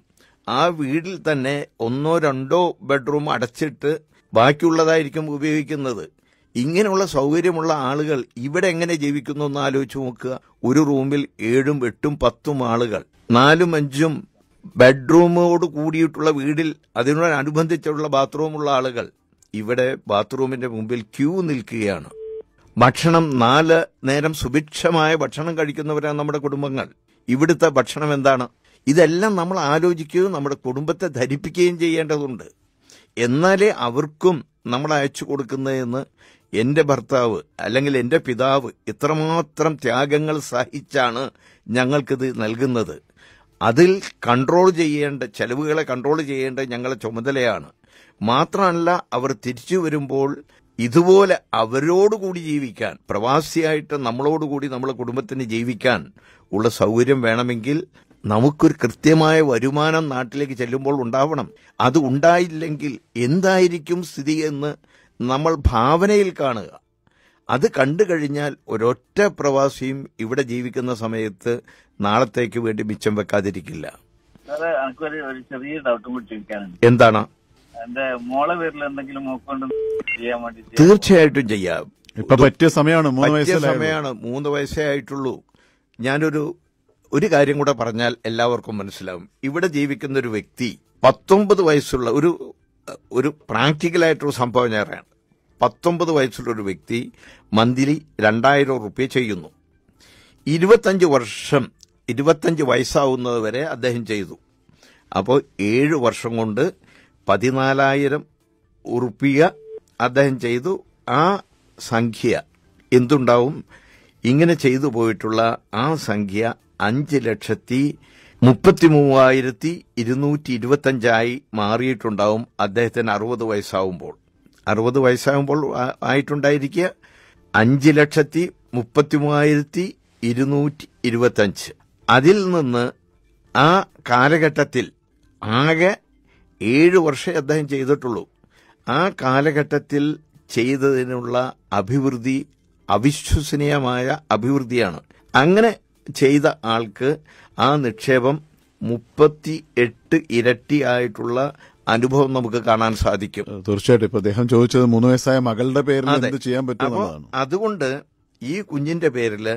Speaker 1: ആ വീട്ടിൽ തന്നെ ഒന്നോ രണ്ടോ ബെഡ്റൂം അടച്ചിട്ട് ബാക്കിയുള്ളതായിരിക്കും ഉപയോഗിക്കുന്നത് ഇങ്ങനെയുള്ള സൗകര്യമുള്ള ആളുകൾ ഇവിടെ എങ്ങനെ ജീവിക്കുന്നു എന്ന് ആലോചിച്ച് നോക്കുക ഒരു റൂമിൽ ഏഴും എട്ടും പത്തും ആളുകൾ നാലും അഞ്ചും ബെഡ്റൂമോട് കൂടിയിട്ടുള്ള വീടിൽ അതിനോടനുബന്ധിച്ചുള്ള ബാത്റൂമുള്ള ആളുകൾ ഇവിടെ ബാത്റൂമിന്റെ മുമ്പിൽ ക്യൂ നിൽക്കുകയാണ് ഭക്ഷണം നാല് നേരം സുഭിക്ഷമായ ഭക്ഷണം കഴിക്കുന്നവരാണ് നമ്മുടെ കുടുംബങ്ങൾ ഇവിടുത്തെ ഭക്ഷണം എന്താണ് ഇതെല്ലാം നമ്മൾ ആലോചിക്കുകയും നമ്മുടെ കുടുംബത്തെ ധരിപ്പിക്കുകയും ചെയ്യേണ്ടതുണ്ട് എന്നാലേ അവർക്കും നമ്മൾ അയച്ചു കൊടുക്കുന്നതെന്ന് എൻ്റെ ഭർത്താവ് അല്ലെങ്കിൽ എൻ്റെ പിതാവ് ഇത്രമാത്രം ത്യാഗങ്ങൾ സഹിച്ചാണ് ഞങ്ങൾക്കിത് നൽകുന്നത് അതിൽ കൺട്രോൾ ചെയ്യേണ്ട ചെലവുകളെ കൺട്രോൾ ചെയ്യേണ്ട ഞങ്ങളുടെ ചുമതലയാണ് മാത്രമല്ല അവർ തിരിച്ചു വരുമ്പോൾ ഇതുപോലെ അവരോടുകൂടി ജീവിക്കാൻ പ്രവാസിയായിട്ട് നമ്മളോടുകൂടി നമ്മളെ കുടുംബത്തിന് ജീവിക്കാൻ ഉള്ള സൗകര്യം വേണമെങ്കിൽ നമുക്കൊരു കൃത്യമായ വരുമാനം നാട്ടിലേക്ക് ചെല്ലുമ്പോൾ ഉണ്ടാവണം അത് ഉണ്ടായില്ലെങ്കിൽ എന്തായിരിക്കും സ്ഥിതി എന്ന് നമ്മൾ ഭാവനയിൽ കാണുക അത് കണ്ടു കഴിഞ്ഞാൽ ഒരൊറ്റ പ്രവാസിയും ഇവിടെ ജീവിക്കുന്ന സമയത്ത് നാളത്തേക്ക് വേണ്ടി മിച്ചം വെക്കാതിരിക്കില്ല എന്താണ് മോളെ തീർച്ചയായിട്ടും ചെയ്യാം ഇപ്പൊ
Speaker 2: പറ്റിയ സമയമാണ് മൂന്ന് പറ്റിയ സമയമാണ്
Speaker 1: മൂന്ന് വയസ്സേ ആയിട്ടുള്ളൂ ഞാനൊരു ഒരു കാര്യം കൂടെ പറഞ്ഞാൽ എല്ലാവർക്കും മനസ്സിലാവും ഇവിടെ ജീവിക്കുന്ന ഒരു വ്യക്തി പത്തൊമ്പത് വയസ്സുള്ള ഒരു ഒരു പ്രാക്ടിക്കലായിട്ടൊരു സംഭവം ഞാൻ പറയാം പത്തൊമ്പത് വയസ്സുള്ള ഒരു വ്യക്തി മന്ത്ലി രണ്ടായിരം റുപ്യ ചെയ്യുന്നു ഇരുപത്തഞ്ച് വർഷം ഇരുപത്തഞ്ച് വയസ്സാവുന്നത് വരെ അദ്ദേഹം ചെയ്തു അപ്പോൾ ഏഴ് വർഷം കൊണ്ട് പതിനാലായിരം ഉറുപ്പിക അദ്ദേഹം ചെയ്തു ആ സംഖ്യ എന്തുണ്ടാവും ഇങ്ങനെ ചെയ്തു പോയിട്ടുള്ള ആ സംഖ്യ അഞ്ച് ലക്ഷത്തി മുപ്പത്തി മൂവായിരത്തി ഇരുന്നൂറ്റി ഇരുപത്തഞ്ചായി മാറിയിട്ടുണ്ടാവും അദ്ദേഹത്തിന് അറുപത് വയസ്സാവുമ്പോൾ അറുപത് വയസ്സാകുമ്പോൾ ആയിട്ടുണ്ടായിരിക്കുക അഞ്ച് ലക്ഷത്തി മുപ്പത്തി മൂവായിരത്തി ഇരുന്നൂറ്റി ഇരുപത്തഞ്ച് അതിൽ നിന്ന് ആ കാലഘട്ടത്തിൽ ആകെ ഏഴ് വർഷം അദ്ദേഹം ചെയ്തിട്ടുള്ളൂ ആ കാലഘട്ടത്തിൽ ചെയ്തതിനുള്ള അഭിവൃദ്ധി അവിശ്വസനീയമായ അഭിവൃദ്ധിയാണ് അങ്ങനെ ചെയ്ത ആൾക്ക് ആ നിക്ഷേപം മുപ്പത്തി എട്ട് ഇരട്ടിയായിട്ടുള്ള അനുഭവം നമുക്ക് കാണാൻ സാധിക്കും
Speaker 2: തീർച്ചയായിട്ടും ഇപ്പൊ അദ്ദേഹം ചോദിച്ചത് മൂന്ന് വയസ്സായ മകളുടെ പേരിൽ എന്ത് ചെയ്യാൻ പറ്റും
Speaker 1: അതുകൊണ്ട് ഈ കുഞ്ഞിന്റെ പേരിൽ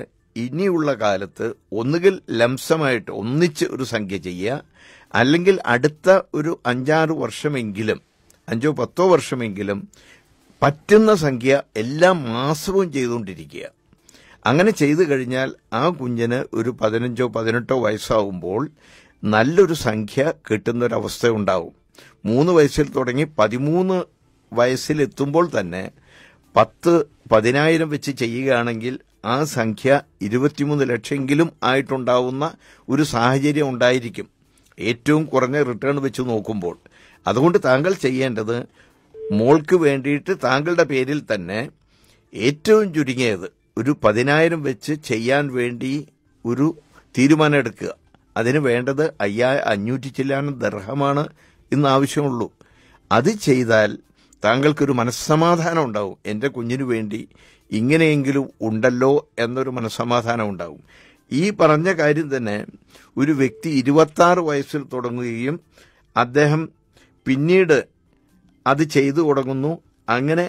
Speaker 1: ഇനിയുള്ള കാലത്ത് ഒന്നുകിൽ ലംസമായിട്ട് ഒന്നിച്ച് ഒരു സംഖ്യ ചെയ്യുക അല്ലെങ്കിൽ അടുത്ത ഒരു അഞ്ചാറ് വർഷമെങ്കിലും അഞ്ചോ പത്തോ വർഷമെങ്കിലും പറ്റുന്ന സംഖ്യ എല്ലാ മാസവും ചെയ്തുകൊണ്ടിരിക്കുക അങ്ങനെ ചെയ്തു കഴിഞ്ഞാൽ ആ കുഞ്ഞിന് ഒരു പതിനഞ്ചോ പതിനെട്ടോ വയസ്സാവുമ്പോൾ നല്ലൊരു സംഖ്യ കിട്ടുന്നൊരവസ്ഥ ഉണ്ടാവും മൂന്ന് വയസ്സിൽ തുടങ്ങി പതിമൂന്ന് വയസ്സിലെത്തുമ്പോൾ തന്നെ പത്ത് പതിനായിരം വെച്ച് ചെയ്യുകയാണെങ്കിൽ ആ സംഖ്യ ഇരുപത്തിമൂന്ന് ലക്ഷമെങ്കിലും ആയിട്ടുണ്ടാവുന്ന ഒരു സാഹചര്യം ഉണ്ടായിരിക്കും ഏറ്റവും കുറഞ്ഞ റിട്ടേൺ വെച്ച് നോക്കുമ്പോൾ അതുകൊണ്ട് താങ്കൾ ചെയ്യേണ്ടത് മോൾക്ക് വേണ്ടിയിട്ട് താങ്കളുടെ പേരിൽ തന്നെ ഏറ്റവും ചുരുങ്ങിയത് ഒരു പതിനായിരം വെച്ച് ചെയ്യാൻ വേണ്ടി ഒരു തീരുമാനം എടുക്കുക അതിന് വേണ്ടത് അയ്യാ അഞ്ഞൂറ്റി ചില്ലാനം ദർഹമാണ് ഇന്ന് ആവശ്യമുള്ളൂ അത് ചെയ്താൽ താങ്കൾക്കൊരു മനസ്സമാധാനം ഉണ്ടാവും എൻ്റെ കുഞ്ഞിനു വേണ്ടി ഇങ്ങനെയെങ്കിലും ഉണ്ടല്ലോ എന്നൊരു മനസ്സമാധാനം ഉണ്ടാവും ഈ പറഞ്ഞ കാര്യം തന്നെ ഒരു വ്യക്തി ഇരുപത്താറ് വയസ്സിൽ തുടങ്ങുകയും അദ്ദേഹം പിന്നീട് അത് ചെയ്തു തുടങ്ങുന്നു അങ്ങനെ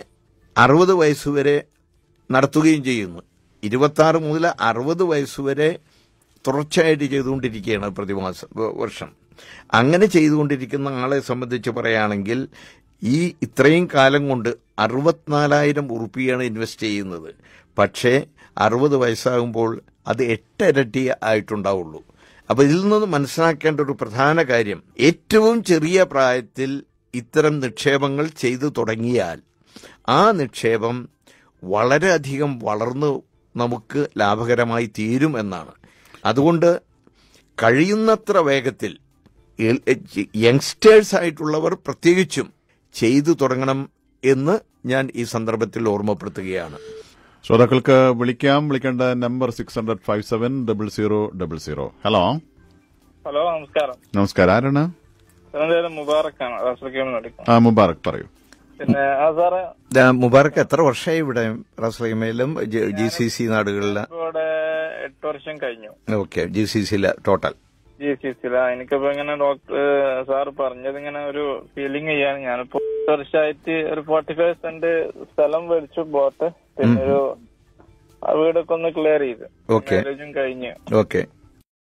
Speaker 1: അറുപത് വയസ്സുവരെ നടത്തുകയും ചെയ്യുന്നു ഇരുപത്താറ് മുതൽ അറുപത് വയസ്സുവരെ തുടർച്ചയായിട്ട് ചെയ്തുകൊണ്ടിരിക്കുകയാണ് പ്രതിമാസം വർഷം അങ്ങനെ ചെയ്തുകൊണ്ടിരിക്കുന്ന ആളെ സംബന്ധിച്ച് പറയുകയാണെങ്കിൽ ഈ ഇത്രയും കാലം കൊണ്ട് അറുപത്തിനാലായിരം ഉറുപ്പിയാണ് ഇൻവെസ്റ്റ് ചെയ്യുന്നത് പക്ഷേ അറുപത് വയസ്സാകുമ്പോൾ അത് എട്ടരട്ടി ആയിട്ടുണ്ടാവുള്ളൂ അപ്പോൾ ഇതിൽ നിന്ന് മനസ്സിലാക്കേണ്ട ഒരു പ്രധാന കാര്യം ഏറ്റവും ചെറിയ പ്രായത്തിൽ ഇത്തരം നിക്ഷേപങ്ങൾ ചെയ്തു തുടങ്ങിയാൽ ആ നിക്ഷേപം വളരെയധികം വളർന്നു നമുക്ക് ലാഭകരമായി തീരും എന്നാണ് അതുകൊണ്ട് കഴിയുന്നത്ര വേഗത്തിൽ യങ്സ്റ്റേഴ്സ് ആയിട്ടുള്ളവർ പ്രത്യേകിച്ചും ചെയ്തു തുടങ്ങണം എന്ന് ഞാൻ ഈ സന്ദർഭത്തിൽ ഓർമ്മപ്പെടുത്തുകയാണ്
Speaker 2: ശ്രോതാക്കൾക്ക് വിളിക്കാം വിളിക്കേണ്ട number six hundred five seven double zero double zero hello
Speaker 3: hello നമസ്കാരം
Speaker 2: നമസ്കാരം ആരാണ്
Speaker 1: ആ മുബാറക് പറയൂ പിന്നെ മുബാറക്ക് എത്ര വർഷമായി ഇവിടെ റസ്ലീമയിലും ജി സി സി നാടുകളിൽ എട്ട് വർഷം കഴിഞ്ഞു ഓക്കെ ജി സി സിയില് ടോട്ടൽ
Speaker 3: ജി സി സിയില എനിക്കിപ്പോ ഇങ്ങനെ ഡോക്ടർ സാർ പറഞ്ഞത് ഇങ്ങനെ ഒരു ഫീലിംഗ് ചെയ്യാണ് ഞാനിപ്പോ വർഷമായിട്ട് ഒരു ഫോർട്ടി ഫൈവ് സെന്റ് സ്ഥലം മേടിച്ചു പോട്ട് പിന്നെ ഒരു വീടൊക്കെ ഒന്ന് ക്ലിയർ ചെയ്ത് ഓക്കെ കഴിഞ്ഞ്
Speaker 1: ഓക്കെ